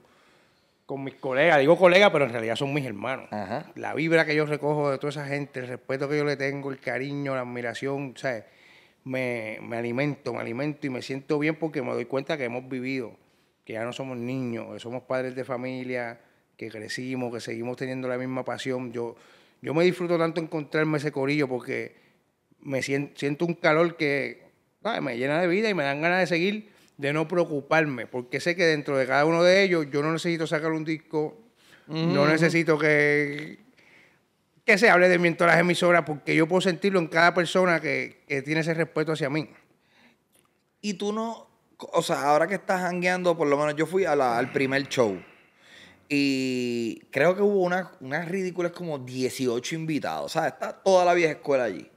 [SPEAKER 2] con mis colegas, digo colegas, pero en realidad son mis hermanos. La vibra que yo recojo de toda esa gente, el respeto que yo le tengo, el cariño, la admiración, o Me, me alimento, me alimento y me siento bien porque me doy cuenta que hemos vivido, que ya no somos niños, que somos padres de familia, que crecimos, que seguimos teniendo la misma pasión. Yo, yo me disfruto tanto encontrarme ese corillo porque me siento, un calor que me llena de vida y me dan ganas de seguir, de no preocuparme, porque sé que dentro de cada uno de ellos yo no necesito sacar un disco,
[SPEAKER 1] no necesito
[SPEAKER 2] que, que se hable de mí en todas las emisoras, porque yo puedo sentirlo en cada persona que, tiene ese respeto hacia mí.
[SPEAKER 1] Y tú no, o sea, ahora que estás hangueando, por lo menos yo fui al primer show y creo que hubo unas, ridículas como 18 invitados. O sea, está toda la vieja escuela allí.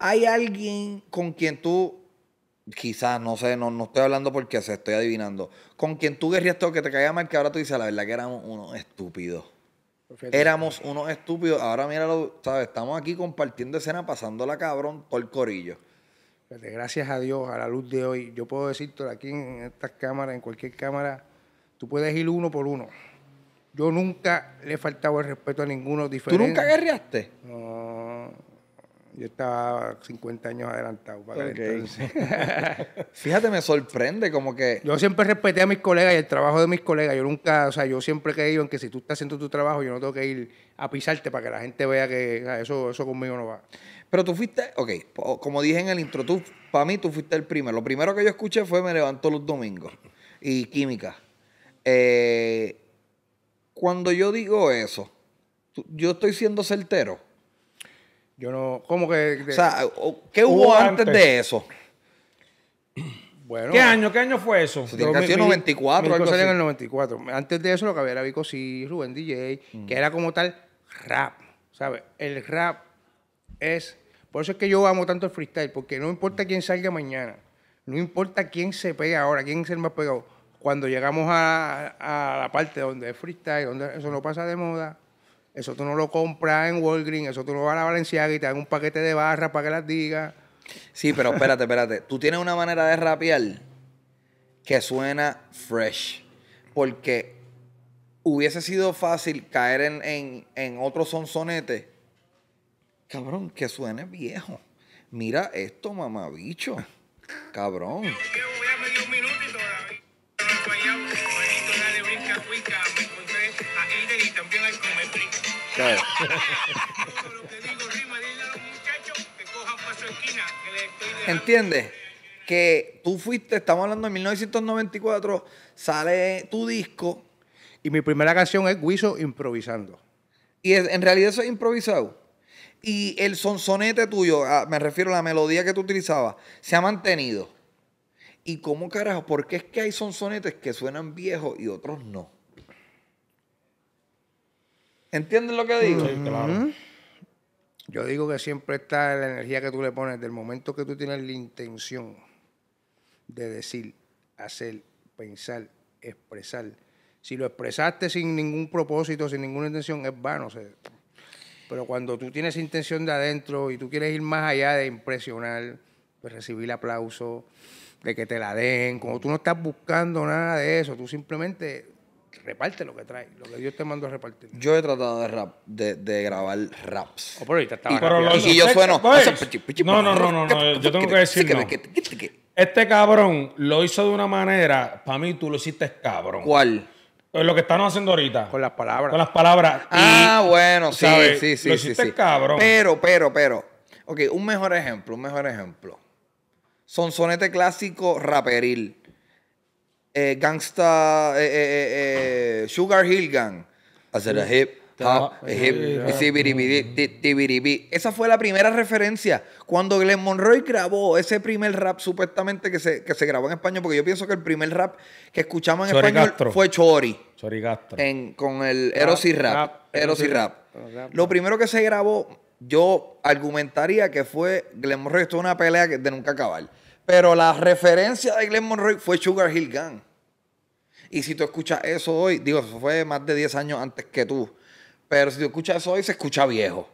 [SPEAKER 1] Hay alguien con quien tú, quizás, no sé, no, no estoy hablando porque se estoy adivinando, con quien tú guerrías todo que te caiga mal, que ahora tú dices, la verdad que éramos unos estúpidos. Éramos unos estúpidos. Ahora mira ¿sabes? Estamos aquí compartiendo escena, pasándola cabrón por el corillo. Gracias a Dios, a la luz de
[SPEAKER 2] hoy, yo puedo decirte aquí en estas cámaras, en cualquier cámara, tú puedes ir uno por uno. Yo nunca le faltaba el respeto a ninguno diferente. ¿Tú nunca guerreaste? No. Yo estaba 50 años adelantado para (laughs) Fíjate, me sorprende como que... Yo siempre respeté a mis colegas y el trabajo de mis colegas. Yo nunca, o sea, yo siempre he creído en que si tú estás haciendo tu trabajo, yo no tengo que ir a pisarte para que la gente vea que eso, eso
[SPEAKER 1] conmigo no va. Pero tú fuiste, ok, como dije en el intro, tú, para mí tú fuiste el primero. Lo primero que yo escuché fue Me levantó los Domingos y Química. Eh, cuando yo digo eso, yo estoy siendo certero. Yo no, ¿Cómo que... o sea, ¿qué hubo, antes, de eso?
[SPEAKER 2] (clears throat) Bueno, ¿Qué año? ¿Qué año fue eso? tiene 94. en el 94. Antes de eso lo que había era Vico C, Rubén DJ, mm. que era como tal rap, ¿sabes? El rap es... Por eso es que yo amo tanto el freestyle, porque no importa quién salga mañana, no importa quién se pega ahora, quién es el más pegado, cuando llegamos a, la parte donde es freestyle, donde eso no pasa de moda, eso tú no lo compras en Walgreens, eso tú lo vas a la Valenciaga y te dan un paquete de barras para que las digas.
[SPEAKER 1] Sí, pero espérate, espérate. Tú tienes una manera de rapear que suena fresh. Porque hubiese sido fácil caer en, en, en otro sonsonete. Cabrón, que suene viejo. Mira esto, mamabicho. Cabrón. Claro. (laughs) ¿Entiendes? Que tú fuiste, estamos hablando de 1994, sale tu disco. Y mi primera canción es Guiso improvisando. Y en realidad eso es improvisado. Y el sonsonete tuyo, ah, me refiero a la melodía que tú utilizabas, se ha mantenido. ¿Y cómo carajo? ¿Por qué es que hay sonetes que suenan viejos y otros no? ¿Entienden lo que digo? Yo
[SPEAKER 2] digo que siempre está la energía que tú le pones, del momento que tú tienes la intención de decir, hacer, pensar, expresar. Si lo expresaste sin ningún propósito, sin ninguna intención, es vano. pero cuando tú tienes intención de adentro y tú quieres ir más allá de impresionar, pues recibir aplausos, de que te la den. Como tú no estás buscando nada de eso, tú simplemente
[SPEAKER 1] reparte lo que traes. lo que Dios te mando a repartir. Yo he tratado de rap, de, grabar raps. Oh, y, yo sueno. No, no, no, no, Yo tengo que decir. No. Este
[SPEAKER 3] cabrón lo hizo de una manera, para mí tú lo hiciste cabrón. ¿Cuál? Pues lo que estamos haciendo ahorita. Con las palabras. Con las palabras.
[SPEAKER 1] Ah, bueno, sí, sí, sí. sí, cabrón. Pero, pero, pero. Ok, un mejor ejemplo, un mejor ejemplo. Sonsonete clásico raperil. Eh, gangsta eh, eh, Sugar Hill Gang. Hacer a hip. Esa fue la primera referencia. Cuando Glen Monroy grabó ese primer rap, supuestamente que se, que se grabó en español, porque yo pienso que el primer rap que escuchamos en español fue Chori. Chori Castro. con el Eros Rap. y rap. Lo primero que se grabó, yo argumentaría que fue Glen Monroy. Esto es una pelea de nunca acabar pero la referencia de Glenn Monroe fue Sugar Hill Gang. Y si tú escuchas eso hoy, digo, eso fue más de 10 años antes que tú. Pero si tú escuchas eso hoy, se escucha viejo.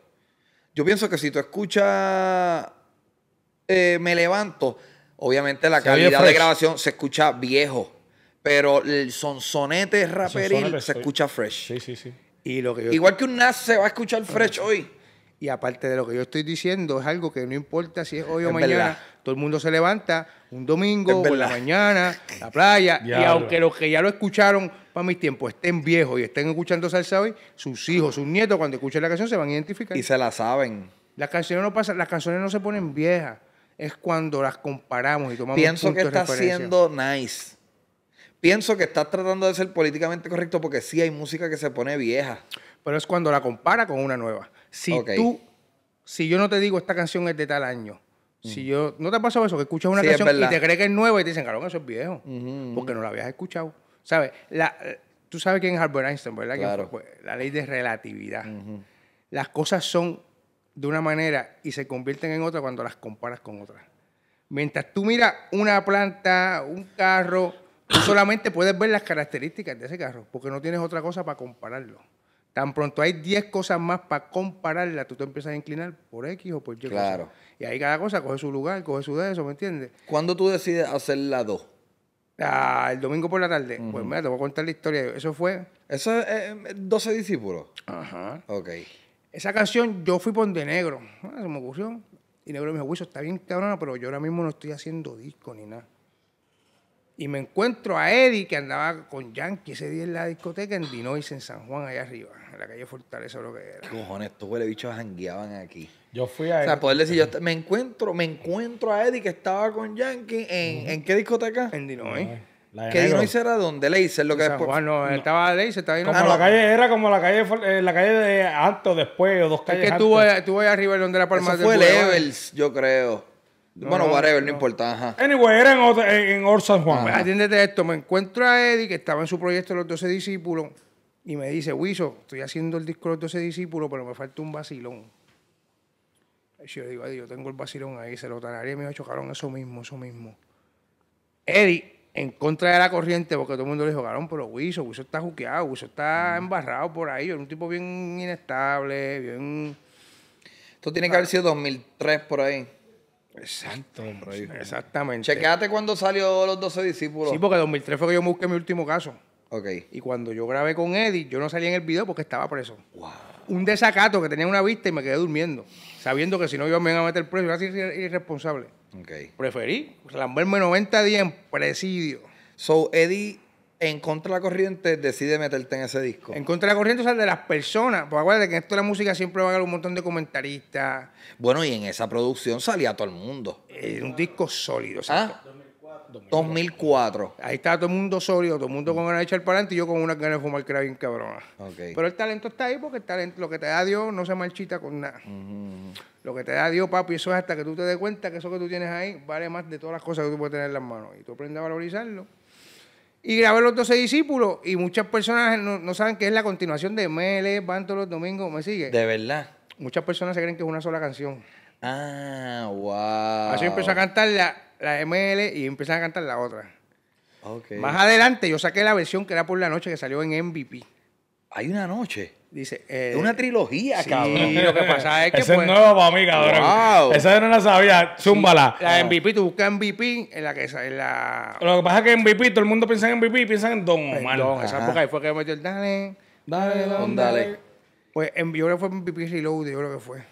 [SPEAKER 1] Yo pienso que si tú escuchas eh, Me Levanto, obviamente la calidad de grabación se escucha viejo. Pero el sonsonete raperil se escucha fresh. Sí, sí, sí. Y lo Igual que un Nas se va a escuchar fresh hoy. Y aparte de lo
[SPEAKER 2] que yo estoy diciendo, es algo que no importa si es hoy o mañana, todo el mundo se levanta un domingo o en la mañana, la playa. y aunque los que ya lo escucharon para mis tiempos estén viejos y estén escuchando salsa hoy, sus hijos, sus nietos, cuando escuchen la canción, se van a identificar. Y se la saben. Las canciones no pasan, las canciones no se ponen viejas. Es cuando las
[SPEAKER 1] comparamos y tomamos Pienso que está siendo nice. Pienso que estás tratando de ser políticamente correcto porque sí hay música que se pone vieja pero es cuando la compara con una nueva. Si tú,
[SPEAKER 2] si yo no te digo esta canción es de tal año, si yo, ¿no te ha pasado eso? Que escuchas una canción y te crees que es nueva y te dicen, carón, eso es viejo, porque no la habías escuchado. ¿Sabes? La, tú sabes quién es Albert Einstein, ¿verdad? la ley de relatividad. Las cosas son de una manera y se convierten en otra cuando las comparas con otras. Mientras tú miras una planta, un carro, tú solamente puedes ver las características de ese carro, porque no tienes otra cosa para compararlo. Tan pronto hay 10 cosas más para compararla, tú te empiezas a inclinar por X o por Y. Claro. Y ahí cada cosa coge su lugar, coge su de eso, ¿me entiendes? ¿Cuándo tú decides hacer la 2? Ah, el domingo por la tarde. Pues mira, te voy a contar la historia. Eso fue. Eso es 12 eh, eh, discípulos. Ajá. Ok. Esa canción yo fui por De Negro. Ah, se me ocurrió. Y Negro me dijo, Wiso, está bien cabrona, pero yo ahora mismo no estoy haciendo disco ni nada. Y me encuentro a Eddie, que andaba con Yankee ese día en la discoteca en Dinois,
[SPEAKER 1] en San Juan, allá arriba la calle Fortaleza, lo que era. cojones, estos huele bichos jangueaban aquí. Yo fui a. O sea, poder decir, yo me encuentro, me encuentro a Eddie que estaba con Yankee en, ¿en qué discoteca? En Dinoy. La ¿Qué era donde Leiser, lo que después. Bueno, estaba Leiser, estaba
[SPEAKER 3] no. la calle, era como la calle, eh, la calle de Alto después, o dos calles. Es que tú, vas, tú de arriba donde
[SPEAKER 2] la palma Eso fue Levels,
[SPEAKER 1] yo creo. bueno, whatever, no, importa.
[SPEAKER 2] Anyway, era en, en, Or San Juan. Atiéndete esto, me encuentro a Eddie que estaba en su proyecto Los 12 Discípulos y me dice, Wiso, estoy haciendo el disco de ese discípulos, pero me falta un vacilón. Y yo le digo, yo tengo el vacilón ahí, se lo y me chocaron eso mismo, eso mismo. Eddie, en contra de la corriente, porque todo el mundo le dijo, Garón, pero Wiso, Wiso está juqueado, Wiso está mm. embarrado por ahí, es un tipo bien inestable, bien... Esto tiene que haber sido 2003 por ahí. Exacto, hombre. Exactamente. Chequéate
[SPEAKER 1] cuando salió los 12 discípulos. Sí, porque
[SPEAKER 2] 2003 fue que yo busqué mi último caso. Y cuando yo grabé con Eddie, yo no salí en el video porque estaba preso. Wow. Un desacato que tenía una vista y me quedé durmiendo, sabiendo que si no me iban a meter preso, iba a ser irresponsable. Preferí lamberme 90 días en presidio. So, Eddie, en contra de la corriente, decide meterte en ese disco. En contra de la corriente, o sea, de las personas. Porque acuérdate que en esto de la música siempre va a haber un montón de comentaristas.
[SPEAKER 1] Bueno, y en esa producción salía todo el mundo. Era un disco sólido, ¿Ah?
[SPEAKER 2] 2004. Ahí estaba todo el mundo sólido, todo el mundo con ganas de echar para y yo con una ganas de fumar que era bien cabrona. Pero el talento está ahí porque el talento, lo que te da Dios no se marchita con nada. Lo que te da Dios, papi, eso es hasta que tú te des cuenta que eso que tú tienes ahí vale más de todas las cosas que tú puedes tener en las manos. Y tú aprendes a valorizarlo. Y grabé los 12 discípulos y muchas personas no, no saben que es la continuación de Mele, Van todos los domingos, ¿me sigue? De verdad. Muchas personas se creen que es una sola canción.
[SPEAKER 1] Ah, wow.
[SPEAKER 2] Así empezó a cantar la, la ML y empezó a cantar la otra. Okay. Más adelante yo saqué la versión que era por la noche que salió en MVP. Hay una noche. Dice, eh, una trilogía, sí, cabrón. lo que pasa es que. pues, es nuevo para mí, cabrón. Esa yo
[SPEAKER 3] no la sabía. Zúmbala. la MVP,
[SPEAKER 2] tú buscas MVP en la que en la. Lo que pasa es que MVP, todo el mundo piensa en MVP y piensa en Don Omar. Don, esa época ahí fue que metió el Dale. Dale, Dale. Pues en, yo creo que fue MVP Reload, yo creo que fue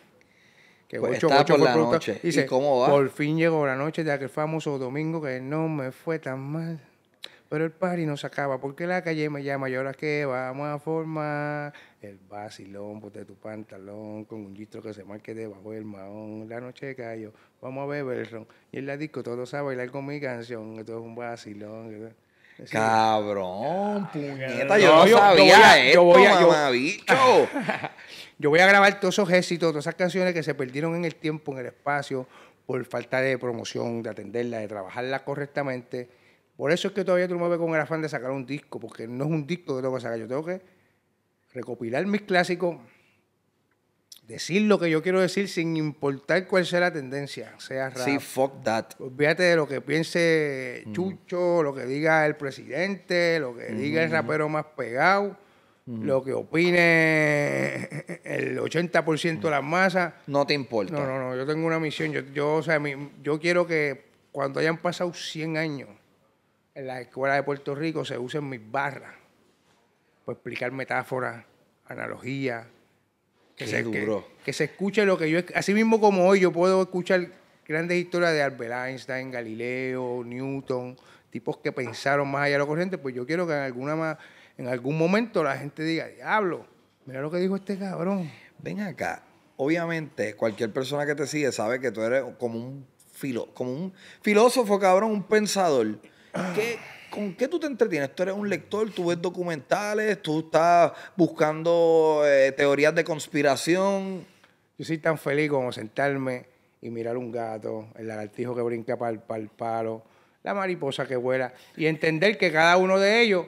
[SPEAKER 2] que pues mucho por la noche. ¿Y cómo Por fin llegó la noche de aquel famoso domingo que no me fue tan mal. Pero el party no se acaba porque la calle me llama y ahora que vamos a formar el vacilón, de tu pantalón con un gistro que se marque debajo del maón. La noche cayó, vamos a beber el ron. Y en la disco todos a bailar con mi canción. Esto es un vacilón.
[SPEAKER 1] Cabrón, puñeta, yo no, sabía voy a, yo (laughs)
[SPEAKER 2] yo voy a grabar todos esos éxitos, todas esas canciones que se perdieron en el tiempo, en el espacio, por falta de promoción, de atenderlas, de trabajarlas correctamente. Por eso es que todavía tú me ves con el afán de sacar un disco, porque no es un disco que tengo que sacar. Yo tengo que recopilar mis clásicos, decir lo que yo quiero decir sin importar cuál sea la tendencia. Sea rap. Sí, fuck that. Olvídate de lo que piense mm. Chucho, lo que diga el presidente, lo que mm, diga el mm, rapero más pegado, lo que opine (laughs) el 80% de la masa. No te importa. No, no, no. Yo tengo una misión. Yo, yo, yo quiero que cuando hayan pasado 100 años en la escuela de Puerto Rico se usen mis barras para explicar metáforas, analogías que, se, que, se escuche lo que yo... Así mismo como hoy yo puedo escuchar grandes historias de Albert Einstein, Galileo, Newton, tipos que pensaron más allá de lo corriente, pues yo quiero que en, alguna, en algún momento la gente diga, diablo, mira lo que dijo este cabrón.
[SPEAKER 1] Ven acá, obviamente cualquier persona que te sigue sabe que tú eres como un, filo, como un filósofo, cabrón, un pensador. ¿Qué, ¿con qué tú te entretienes? Tú eres un lector, tú ves documentales, tú estás buscando eh, teorías de conspiración. Yo soy tan feliz como
[SPEAKER 2] sentarme y mirar un gato, el lagartijo que brinca para el, palo, la mariposa que vuela, y entender que cada uno de ellos,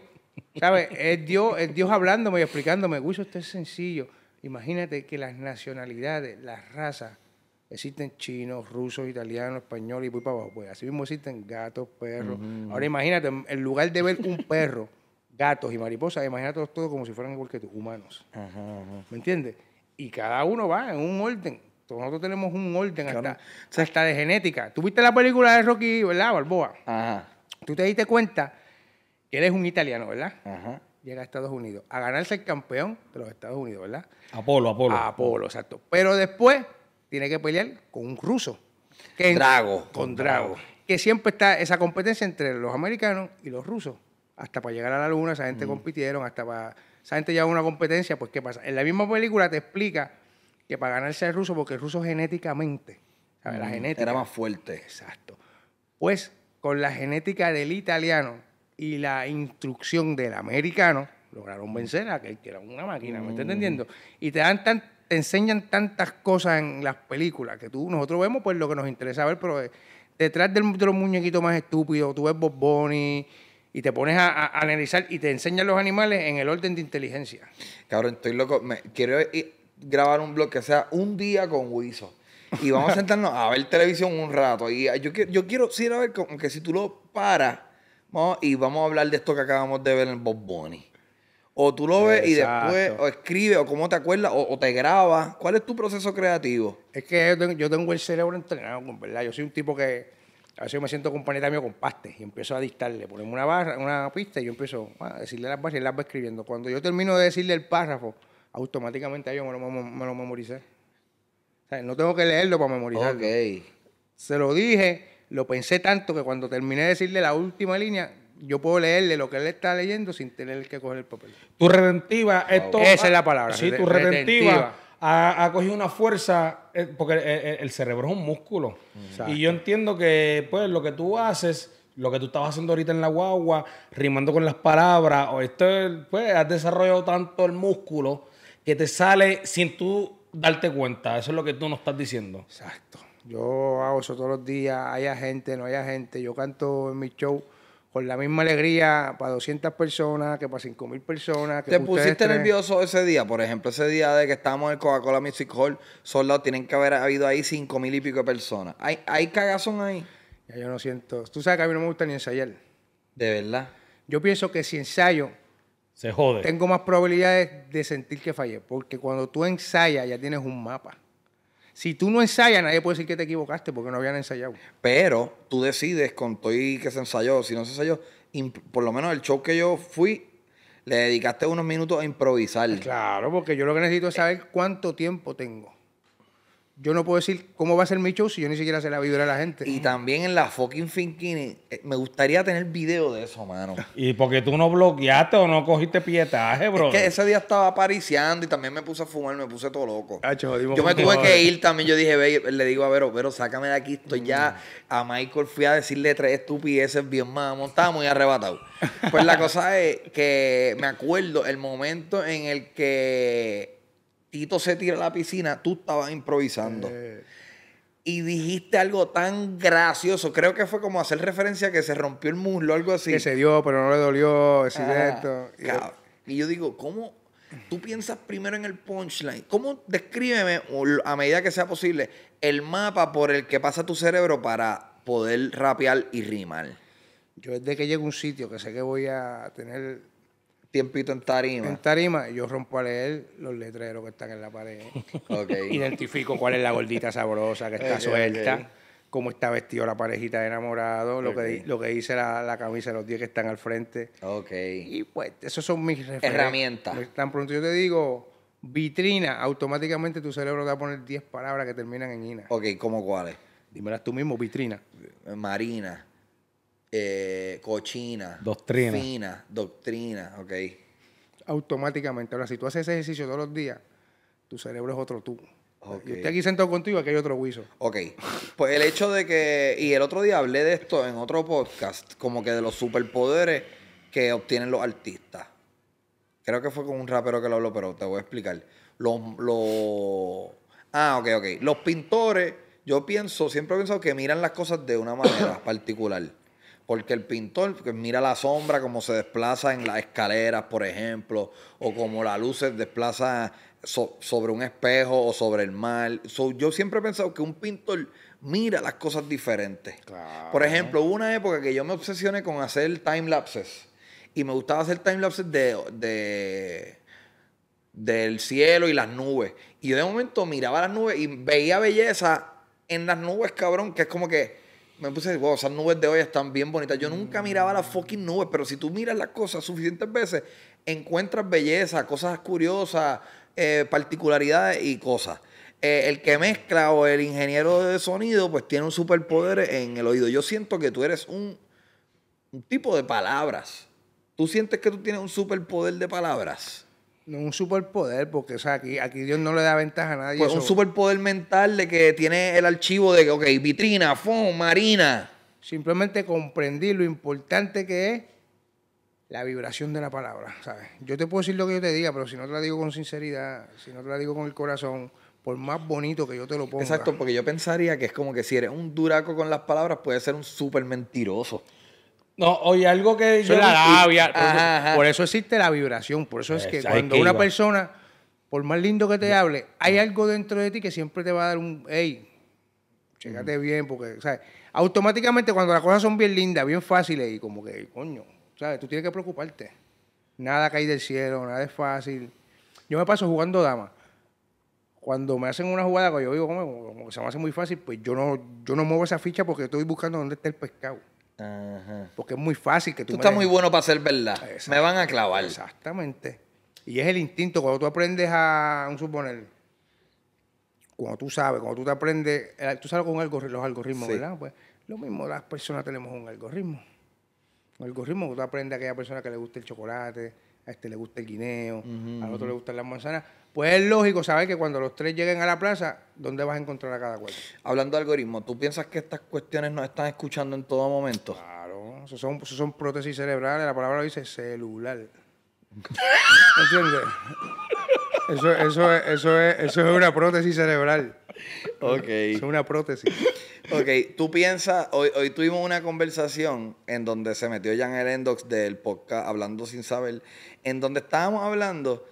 [SPEAKER 2] ¿sabes? (laughs) es Dios, es Dios hablándome y explicándome, Guiso, esto es sencillo. Imagínate que las nacionalidades, las razas, existen chinos, rusos, italianos, españoles y voy para abajo. Pues así mismo existen gatos, perros. Ahora imagínate, en lugar de ver un (laughs) perro, gatos y mariposas, imagínate todo como si fueran igual que humanos. ¿Me entiendes? Y cada uno va en un orden. Todos nosotros tenemos un orden hasta, o sea, hasta de genética. ¿Tú viste la película de Rocky, verdad, Balboa? Tú te diste cuenta que eres un italiano, ¿verdad? llega a Estados Unidos, a ganarse el campeón de los Estados Unidos, ¿verdad? Apolo, Apolo. Apolo, exacto. Pero después tiene que pelear con un ruso. Que Drago. con Drago. Que siempre está esa competencia entre los americanos y los rusos. Hasta para llegar a la luna, esa gente mm. compitieron, hasta para. Esa gente lleva una competencia, pues ¿qué pasa? En la misma película te explica que para ganarse el ruso, porque el ruso genéticamente, la mm, genética. Era más
[SPEAKER 1] fuerte. Exacto.
[SPEAKER 2] Pues con la genética del italiano y la instrucción del americano, lograron vencer a aquel que era una máquina, ¿me estás mm. entendiendo? Y te dan tan, te enseñan tantas cosas en las películas que tú, nosotros vemos pues lo que nos interesa ver, pero eh, detrás del, de los muñequitos más estúpidos, tú ves Bob Bunny y te pones a, analizar y te enseñan los animales en el orden de inteligencia.
[SPEAKER 1] Cabrón, estoy loco. quiero grabar un blog que sea un día con Wiso. Y vamos a sentarnos a ver televisión un rato. Y ah, yo, yo quiero sí ir a ver, que si tú lo paras, vamos, y vamos a hablar de esto que acabamos de ver en Bob Bunny. O tú lo ves y después, o escribe o cómo te acuerdas, o, te graba ¿Cuál es tu proceso creativo? Es que
[SPEAKER 2] yo tengo, el cerebro entrenado, ¿verdad? Yo soy un tipo que a veces me siento con panita mío con pastes y empiezo a dictarle. Ponemos una barra, una pista y yo empiezo a decirle las barras y las va escribiendo. Cuando yo termino de decirle el párrafo, automáticamente yo me lo, me lo memoricé. O no tengo que leerlo para memorizarlo. Ok. Se lo dije, lo pensé tanto que cuando terminé de decirle la última línea, yo puedo leerle lo que él está leyendo sin tener que coger el papel.
[SPEAKER 3] Tu redentiva, esto. Esa es la palabra. Sí, tu redentiva, Ha, cogido una fuerza, eh, porque eh, eh, el, cerebro es un músculo. Y yo entiendo que, pues, lo que tú haces, lo que tú estabas haciendo ahorita en la guagua, rimando con las palabras, o esto, pues, has desarrollado tanto
[SPEAKER 2] el músculo que te sale sin
[SPEAKER 3] tú darte cuenta. Eso es lo que tú nos estás diciendo.
[SPEAKER 2] Exacto. Yo hago eso todos los días, Hay gente, no hay gente. Yo canto en mi show con la misma alegría para 200 personas que para 5.000 personas. ¿Te pusiste
[SPEAKER 1] nervioso ese día? Por ejemplo, ese día de que estábamos en Coca-Cola Music Hall, solo tienen que haber habido ahí 5.000 y pico de personas.
[SPEAKER 2] ¿Hay, hay cagazón ahí? yo no siento. Tú sabes que a mí no me gusta ni ensayar. De verdad. Yo pienso que si ensayo. Se jode. Tengo más probabilidades de sentir que fallé. Porque cuando tú ensayas ya tienes un mapa. Si tú no ensayas, nadie puede decir que te equivocaste porque no habían ensayado.
[SPEAKER 1] Pero tú decides con todo y que se ensayó, si no se ensayó, por lo menos el show que yo fui, le dedicaste unos minutos a improvisar. Claro, porque yo lo que necesito es saber cuánto tiempo tengo yo no puedo decir cómo va a ser mi show si yo ni siquiera sé la vibra de la gente. Y también en la fucking finquini, eh, me gustaría tener video de eso, mano. (laughs) Y porque tú no bloqueaste o no cogiste pietaje, bro. Es que ese día estaba apariciando y también me puse a fumar, me puse todo loco. yo me tuve que ir también, yo dije, Ve, le digo a Vero, pero sácame de aquí, estoy ya. Mm. A Michael fui a decirle tres estupideces bien mamón, estaba muy arrebatado. Pues la cosa es que me acuerdo el momento en el que Tito se tira a la piscina, tú estabas improvisando. Eh. Y dijiste algo tan gracioso. Creo que fue como hacer referencia a que se rompió el muslo, o algo así. Que se
[SPEAKER 2] dio, pero no le dolió, decir esto.
[SPEAKER 1] y, yo, digo, ¿cómo tú piensas primero en el punchline? ¿Cómo descríbeme, a medida que sea posible, el mapa por el que pasa tu cerebro para poder rapear y rimar?
[SPEAKER 2] Yo desde que llego a un sitio que sé que voy a tener tiempito en tarima. En tarima, yo rompo a leer los letreros que están en la pared. (laughs) Identifico cuál es la gordita sabrosa que está suelta, cómo está vestido la parejita de enamorado, lo que lo que dice la, la camisa, los 10 que están al frente. Ok. Y pues, esos son mis herramientas. Pues, tan pronto yo te digo vitrina, automáticamente tu cerebro te va a poner 10 palabras que terminan en
[SPEAKER 1] ina. Ok, ¿cómo cuáles? Dímelas tú mismo, vitrina. Marina. Eh, cochina, doctrina. doctrina, ok. Automáticamente.
[SPEAKER 2] Ahora, si tú haces ese ejercicio todos los días, tu cerebro es otro tú. Yo estoy aquí sentado contigo, aquí hay otro guiso.
[SPEAKER 1] Ok. Pues el hecho de que. Y el otro día hablé de esto en otro podcast, como que de los superpoderes que obtienen los artistas. Creo que fue con un rapero que lo habló, pero te voy a explicar. los ah, ok, ok. Los pintores, yo pienso, siempre he pensado que miran las cosas de una manera (coughs) particular. Porque el pintor mira la sombra como se desplaza en las escaleras, por ejemplo, o como la luz se desplaza sobre un espejo o sobre el mar. yo siempre he pensado que un pintor mira las cosas diferentes. Por ejemplo, hubo una época que yo me obsesioné con hacer time lapses. Y me gustaba hacer time lapses de del cielo y las nubes. Y yo de momento miraba las nubes y veía belleza en las nubes, cabrón, que es como que me puse, wow, esas nubes de hoy están bien bonitas. Yo nunca miraba las fucking nubes, pero si tú miras las cosas suficientes veces, encuentras belleza, cosas curiosas, eh, particularidades y cosas. Eh, el que mezcla o el ingeniero de sonido, pues tiene un superpoder en el oído. Yo siento que tú eres un, un tipo de palabras. ¿Tú sientes que tú tienes un superpoder de palabras? No un superpoder, porque o aquí, aquí Dios no le da ventaja a nadie. Pues un superpoder mental de que
[SPEAKER 2] tiene el archivo de, ok, vitrina, fondo, marina. Simplemente comprendí lo importante que es la vibración de la palabra, ¿sabes? Yo te puedo decir lo que yo te diga, pero si no te la digo con sinceridad, si no te la digo con el corazón, por más bonito que yo te lo ponga. Exacto,
[SPEAKER 1] porque yo pensaría que es como que si eres un duraco con las palabras, puedes ser un súper mentiroso.
[SPEAKER 2] No, oye, algo que Por,
[SPEAKER 1] eso, existe la vibración. Por eso es que cuando una
[SPEAKER 2] persona, por más lindo que te hable, hay algo dentro de ti que siempre te va a dar un... Ey, chécate mm. bien, porque, ¿sabes? Automáticamente cuando las cosas son bien lindas, bien fáciles y como que, coño, ¿sabes? Tú tienes que preocuparte. Nada cae del cielo, nada es fácil. Yo me paso jugando dama. Cuando me hacen una jugada que yo digo, como, como que se me hace muy fácil, pues yo no, yo no muevo esa ficha porque estoy buscando dónde está el pescado. Porque es muy fácil que tú... Tú estás muy
[SPEAKER 1] bueno para hacer verdad. Me van a clavar.
[SPEAKER 2] Exactamente. Y es el instinto. Cuando tú aprendes a, un suponer, cuando tú sabes, cuando tú te aprendes, eh, tú sabes con los algoritmos, ¿verdad? Pues lo mismo las personas tenemos un algoritmo. Un algoritmo que tú aprendes a aquella persona que le gusta el chocolate, a este le gusta el guineo, al otro le gustan las manzanas. Pues es lógico saber que cuando los tres lleguen a la plaza, ¿dónde vas a encontrar a cada cual?
[SPEAKER 1] Hablando de algoritmo, ¿tú piensas que estas cuestiones nos están escuchando en todo momento? Claro, eso son, son prótesis cerebrales, la palabra lo dice celular. (laughs) ¿Entiendes?
[SPEAKER 2] Eso, es, eso es una prótesis cerebral. Ok. Es una prótesis.
[SPEAKER 1] Ok, tú piensas, hoy, tuvimos una conversación en donde se metió Jan Erendox del podcast Hablando Sin Saber, en donde estábamos hablando,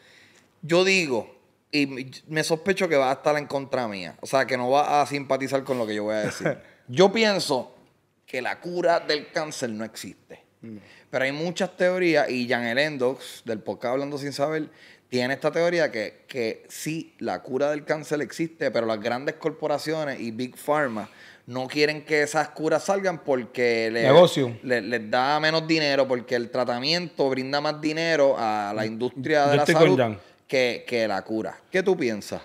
[SPEAKER 1] yo digo, y me sospecho que va a estar en contra mía, o sea, que no va a simpatizar con lo que yo voy a decir. (laughs) Yo pienso que la cura del cáncer no existe. Mm. Pero hay muchas teorías y Jan Elendox del podcast Hablando Sin Saber tiene esta teoría que, que sí, la cura del cáncer existe, pero las grandes corporaciones y Big Pharma no quieren que esas curas salgan porque les, les, da menos dinero, porque el tratamiento brinda más dinero a la industria de la salud que, la cura. ¿Qué tú piensas?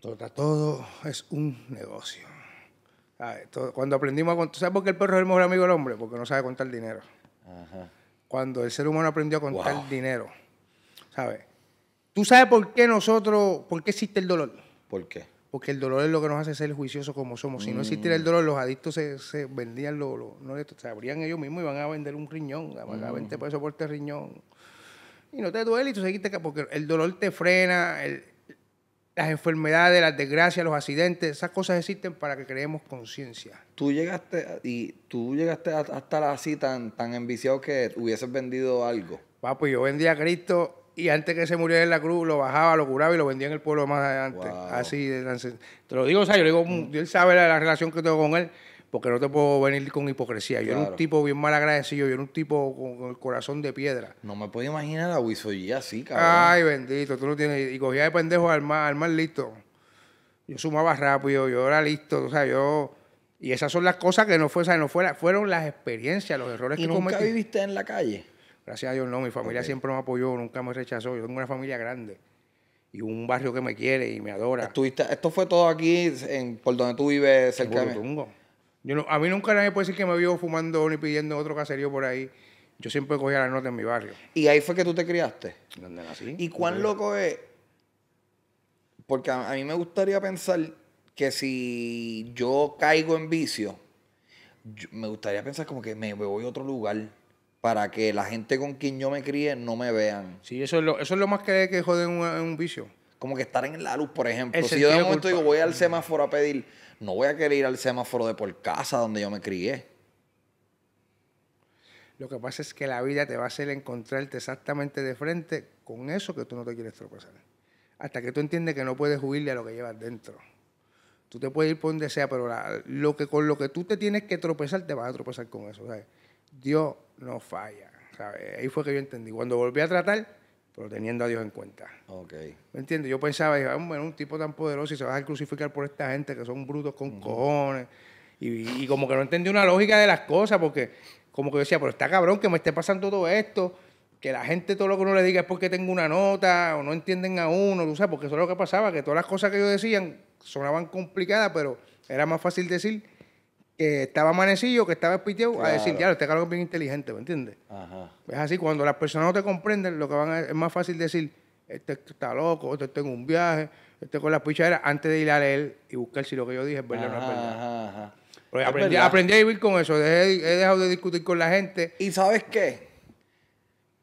[SPEAKER 2] Todo, todo es un negocio. cuando aprendimos a contar, ¿sabes por qué el perro es el mejor amigo del hombre? Porque no sabe contar dinero. Cuando el ser humano aprendió a contar dinero, ¿sabes? ¿Tú sabes por qué nosotros, por qué existe el dolor? ¿Por qué? porque el dolor es lo que nos hace ser juiciosos como somos. Si no existiera el mm. dolor, los adictos se, se vendían, lo, no, se abrían ellos mismos y van a vender un riñón, a pagar por mm. pesos por este riñón. Y no te duele y tú seguiste, porque el dolor te frena, las enfermedades, las desgracias, los accidentes, esas cosas existen para que creemos conciencia.
[SPEAKER 1] Tú llegaste y tú llegaste a, estar así tan, tan enviciado que hubieses vendido algo. Pues yo vendía a Cristo y antes que se muriera
[SPEAKER 2] en la cruz, lo bajaba, lo curaba y lo vendía en el pueblo más adelante. Así, te lo digo, o sea, yo digo, mm, mm. él sabe la, relación que tengo con él, porque no te puedo venir con hipocresía. Yo era un tipo bien mal agradecido, yo era un tipo con, el corazón de piedra.
[SPEAKER 1] No me puedo imaginar a Wisoyía así, cabrón. Ay,
[SPEAKER 2] bendito, tú lo tienes. Y cogía de pendejo al más, al más listo. Yo sumaba rápido, yo era listo, o sea, yo... Y esas son las cosas que no, fue, no fuera, fueron las experiencias, los errores ¿Y que nunca viviste
[SPEAKER 1] en la calle?
[SPEAKER 2] Gracias a Dios no, mi familia siempre me apoyó, nunca me rechazó. Yo tengo una familia grande y un barrio que me quiere y me adora. esto fue todo aquí, en, por
[SPEAKER 1] donde tú vives, cerca
[SPEAKER 2] Yo a mí nunca nadie puede decir que me vio fumando ni pidiendo otro caserío
[SPEAKER 1] por ahí. Yo siempre cogía la nota en mi barrio. ¿Y ahí fue que tú te criaste? nací. ¿Y cuán loco es? Porque a, mí me gustaría pensar que si yo caigo en vicio, me gustaría pensar como que me voy a otro lugar para que la gente con quien yo me críe no me vean. Sí, eso es lo, eso es lo más que, que joden un, vicio. Como que estar en la luz, por ejemplo. si yo de momento digo, voy al semáforo a pedir, no voy a querer ir al semáforo de por casa donde yo me crié.
[SPEAKER 2] Lo que pasa es que la vida te va a hacer encontrarte exactamente de frente con eso que tú no te quieres tropezar. Hasta que tú entiendes que no puedes huirle a lo que llevas dentro. Tú te puedes ir por donde sea, pero lo que, con lo que tú te tienes que tropezar, te vas a tropezar con eso. Dios no falla. Ahí fue que yo entendí. Cuando volví a tratar, pero teniendo a Dios en cuenta. Ok. ¿Me entiendes? Yo pensaba, un tipo tan poderoso y se va a crucificar por esta gente que son brutos con cojones. Y, y, como que no entendí una lógica de las cosas, porque como que decía, pero está cabrón que me esté pasando todo esto, que la gente todo lo que uno le diga es porque tengo una nota o no entienden a uno, tú sabes, porque eso es lo que pasaba, que todas las cosas que yo decían sonaban complicadas, pero era más fácil decir que estaba amanecido, que estaba espiteado, a decir, claro, este cabrón es bien inteligente, ¿me entiendes? Es así, cuando las personas no te comprenden, lo que van es más fácil decir, este está loco, este tengo un viaje, este con las pichaderas, antes de ir a leer y buscar si lo que yo dije es verdad o
[SPEAKER 1] no es verdad. aprendí,
[SPEAKER 2] a vivir con eso, he dejado de discutir con la gente.
[SPEAKER 1] ¿Y sabes qué?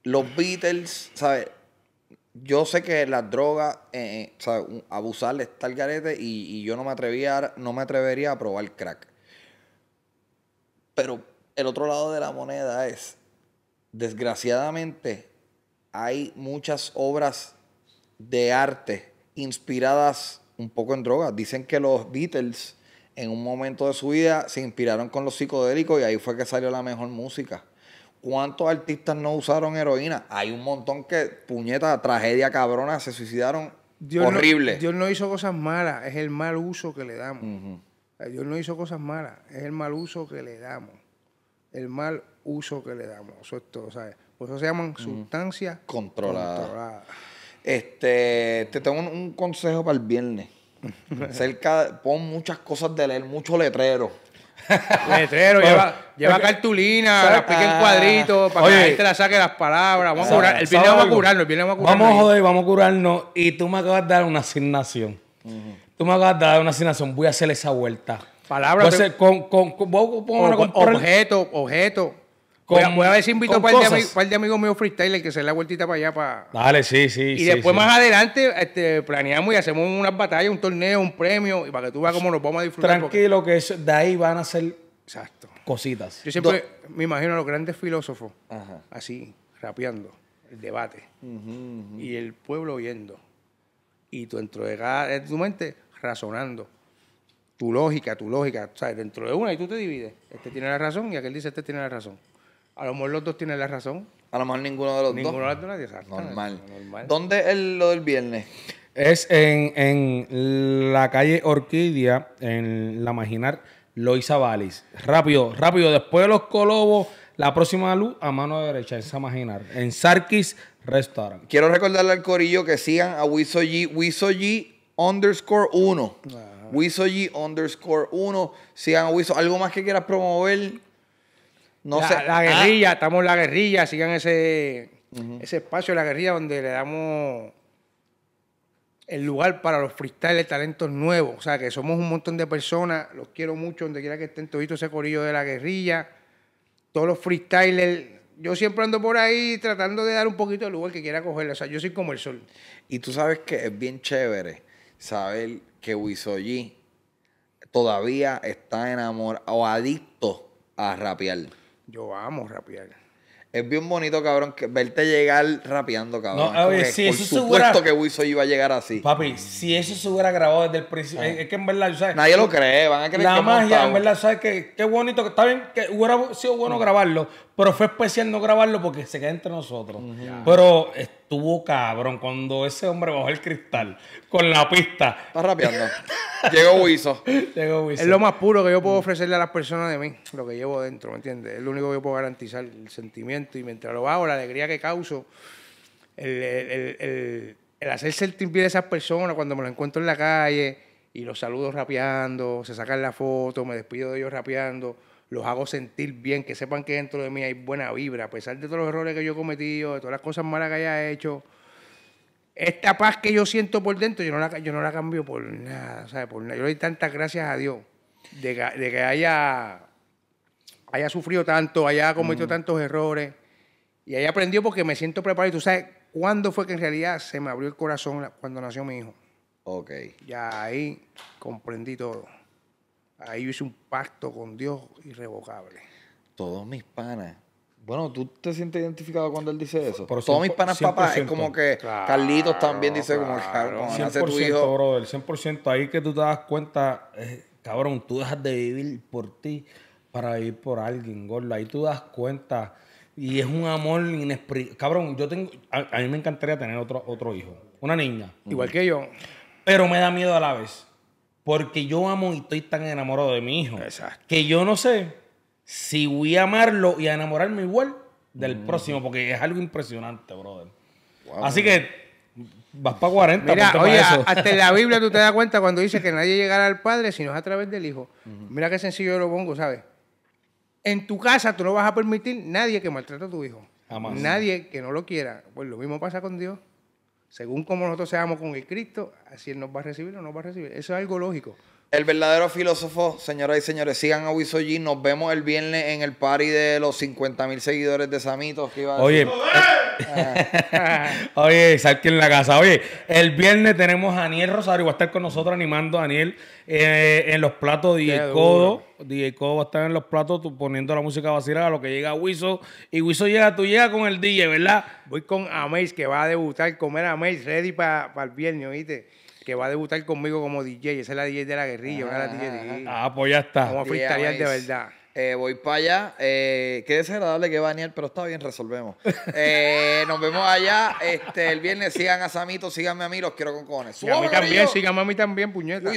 [SPEAKER 1] Los Beatles, ¿sabes? Yo sé que las drogas, eh, eh ¿sabes? abusar está el garete y, yo no me, atrevía, no me atrevería a probar crack. Pero el otro lado de la moneda es, desgraciadamente, hay muchas obras de arte inspiradas un poco en drogas. Dicen que los Beatles en un momento de su vida se inspiraron con los psicodélicos y ahí fue que salió la mejor música. ¿Cuántos artistas no usaron heroína? Hay un montón que, puñeta, tragedia cabrona, se suicidaron. horrible. Dios
[SPEAKER 2] no hizo cosas malas, es el mal uso que le
[SPEAKER 1] damos.
[SPEAKER 2] Eh, Dios no hizo cosas malas, es el mal uso que le damos. El mal uso que le damos. Eso es
[SPEAKER 1] Por eso se llaman sustancias controladas. Este, te tengo un, consejo para el viernes. (laughs) Cerca, pon muchas cosas de leer, mucho letrero. (laughs) Letrero, lleva, cartulina, la pique en ah. cuadritos, para que la gente la
[SPEAKER 2] saque las palabras. Vamos a el viernes vamos a curarnos, el viernes vamos a curarnos. Vamos a joder,
[SPEAKER 1] vamos a
[SPEAKER 3] curarnos. Y tú me acabas de dar una asignación. Tú me acabas de dar una asignación, voy a hacer esa vuelta.
[SPEAKER 2] Palabra. con, Objeto, objeto. Voy a, ver invito a un par de, amigos míos que se la vueltita para allá. Para...
[SPEAKER 3] Dale, sí, sí. Y después más
[SPEAKER 2] adelante este, planeamos y hacemos unas batallas, un torneo, un premio, y para que tú veas cómo nos vamos a disfrutar.
[SPEAKER 3] Tranquilo, que de ahí van a ser cositas. Yo siempre
[SPEAKER 2] me imagino a los grandes filósofos así, rapeando, el debate, y el pueblo oyendo. Y tú dentro de tu mente, razonando. Tu lógica, tu lógica, o sea, dentro de una y tú te divides. Este tiene la razón y aquel dice este tiene la razón.
[SPEAKER 1] A lo mejor los dos tienen la razón. A lo mejor ninguno de los dos. Ninguno de los dos, normal. normal. ¿Dónde es lo del viernes?
[SPEAKER 3] Es en, la calle Orquídea, en la Maginar Loisa Valis. Rápido, rápido. Después de los Colobos, la próxima luz a mano derecha, en Maginar,
[SPEAKER 1] en Sarkis Restaurant. Quiero recordarle al corillo que sigan a Wisoji Wisoji underscore 1. Wiso underscore 1. Sigan a Wiso. ¿Algo más que quieras promover? No sé. La guerrilla,
[SPEAKER 2] ah. estamos en la guerrilla. Sigan ese, ese espacio de la guerrilla donde le damos el lugar para los freestyles, talentos nuevos. O sea, que somos un montón de personas. Los quiero mucho, donde quiera que estén todos ese corillo de la guerrilla. Todos los freestyles yo siempre ando por ahí tratando de dar un poquito de lugar que quiera coger O sea, yo soy como el sol.
[SPEAKER 1] Y tú sabes que es bien chévere saber que Wisoyi todavía está enamorado o adicto a rapear. Yo amo rapear. Es bien bonito, cabrón, verte llegar rapeando, cabrón. No, si por eso supuesto que Wiso iba a llegar así. Papi,
[SPEAKER 3] si eso se hubiera grabado desde el principio. Ah. Es, que en verdad, ¿sabes? Nadie lo cree, van a creer la que La magia, en verdad, ¿sabes? Qué, qué bonito. Está bien que hubiera sido bueno grabarlo, pero fue especial no grabarlo porque se queda entre nosotros. Pero estuvo cabrón cuando
[SPEAKER 2] ese hombre bajó el cristal con la pista. Está
[SPEAKER 1] rapeando. Llegó
[SPEAKER 3] Wiso. (laughs) Llegó
[SPEAKER 2] Es lo más puro que yo puedo ofrecerle a las personas de mí, lo que llevo dentro, ¿me entiendes? Es lo único que yo puedo garantizar, el sentimiento. Y mientras lo hago, la alegría que causo, el, el, el, hacer sentir bien a esas personas cuando me lo encuentro en la calle y los saludo rapeando, se sacan la foto, me despido de ellos rapeando los hago sentir bien, que sepan que dentro de mí hay buena vibra, a pesar de todos los errores que yo he cometido, de todas las cosas malas que haya hecho. Esta paz que yo siento por dentro, yo no la, yo no la cambio por nada, Yo le doy tantas gracias a Dios de que, haya, haya sufrido tanto, haya cometido mm. tantos errores y haya aprendido porque me siento preparado. Y tú sabes, ¿cuándo fue que en realidad se me abrió el corazón cuando nació mi hijo? Ok. Ya ahí comprendí todo
[SPEAKER 1] ahí hice un pacto con Dios
[SPEAKER 2] irrevocable.
[SPEAKER 1] Todos mis panas. Bueno, ¿tú te sientes identificado cuando él dice eso? Todos mis panas papá. es como que Carlitos también dice como que tu hijo.
[SPEAKER 3] el 100% ahí que tú te das cuenta, eh, cabrón, tú dejas de vivir por ti para vivir por alguien, gordo. Ahí tú das cuenta y es un amor inexplicable. Cabrón, yo tengo a, a, mí me encantaría tener otro otro hijo, una niña, igual que yo, pero me da miedo a la vez porque yo amo y estoy tan enamorado de mi hijo. Exacto. Que yo no sé si voy a amarlo y a enamorarme
[SPEAKER 2] igual del próximo, porque es algo impresionante, brother. Así que vas para 40. Mira, oye, hasta la (laughs) Biblia tú te das cuenta cuando dice que nadie llegará al Padre si no es a través del Hijo. Mira qué sencillo yo lo pongo, ¿sabes? En tu casa tú no vas a permitir nadie que maltrate a tu hijo. Nadie que no lo quiera. Pues lo mismo pasa con Dios. Según como nosotros seamos con el Cristo, así Él nos va a recibir o no nos va a recibir. Eso es algo lógico.
[SPEAKER 1] El verdadero filósofo, señoras y señores, sigan a Wiso G. Nos vemos el viernes en el party de los 50 mil seguidores de Samito. Oye,
[SPEAKER 3] (laughs) Oye, en la casa. Oye, el viernes tenemos a Daniel Rosario, va a estar con nosotros animando a Daniel eh, en los platos de DJ Codo. DJ Codo va a estar en los platos poniendo la música vacilada,
[SPEAKER 2] lo que llega a Wiso. Y Wiso llega, tú llegas con el DJ, ¿verdad? Voy con Amaze, que va a debutar, comer Amaze ready para el viernes, ¿oíste? que va a debutar conmigo como DJ. Esa es la DJ de la guerrilla, ah, DJ ah pues ya está. como a de verdad.
[SPEAKER 1] Eh, voy para allá. Eh, qué desagradable que va a pero está bien, resolvemos. Eh, nos vemos allá este, el viernes. Sigan a Samito, síganme a mí, los quiero con cones. Y a mí también, síganme a mí también, puñeta.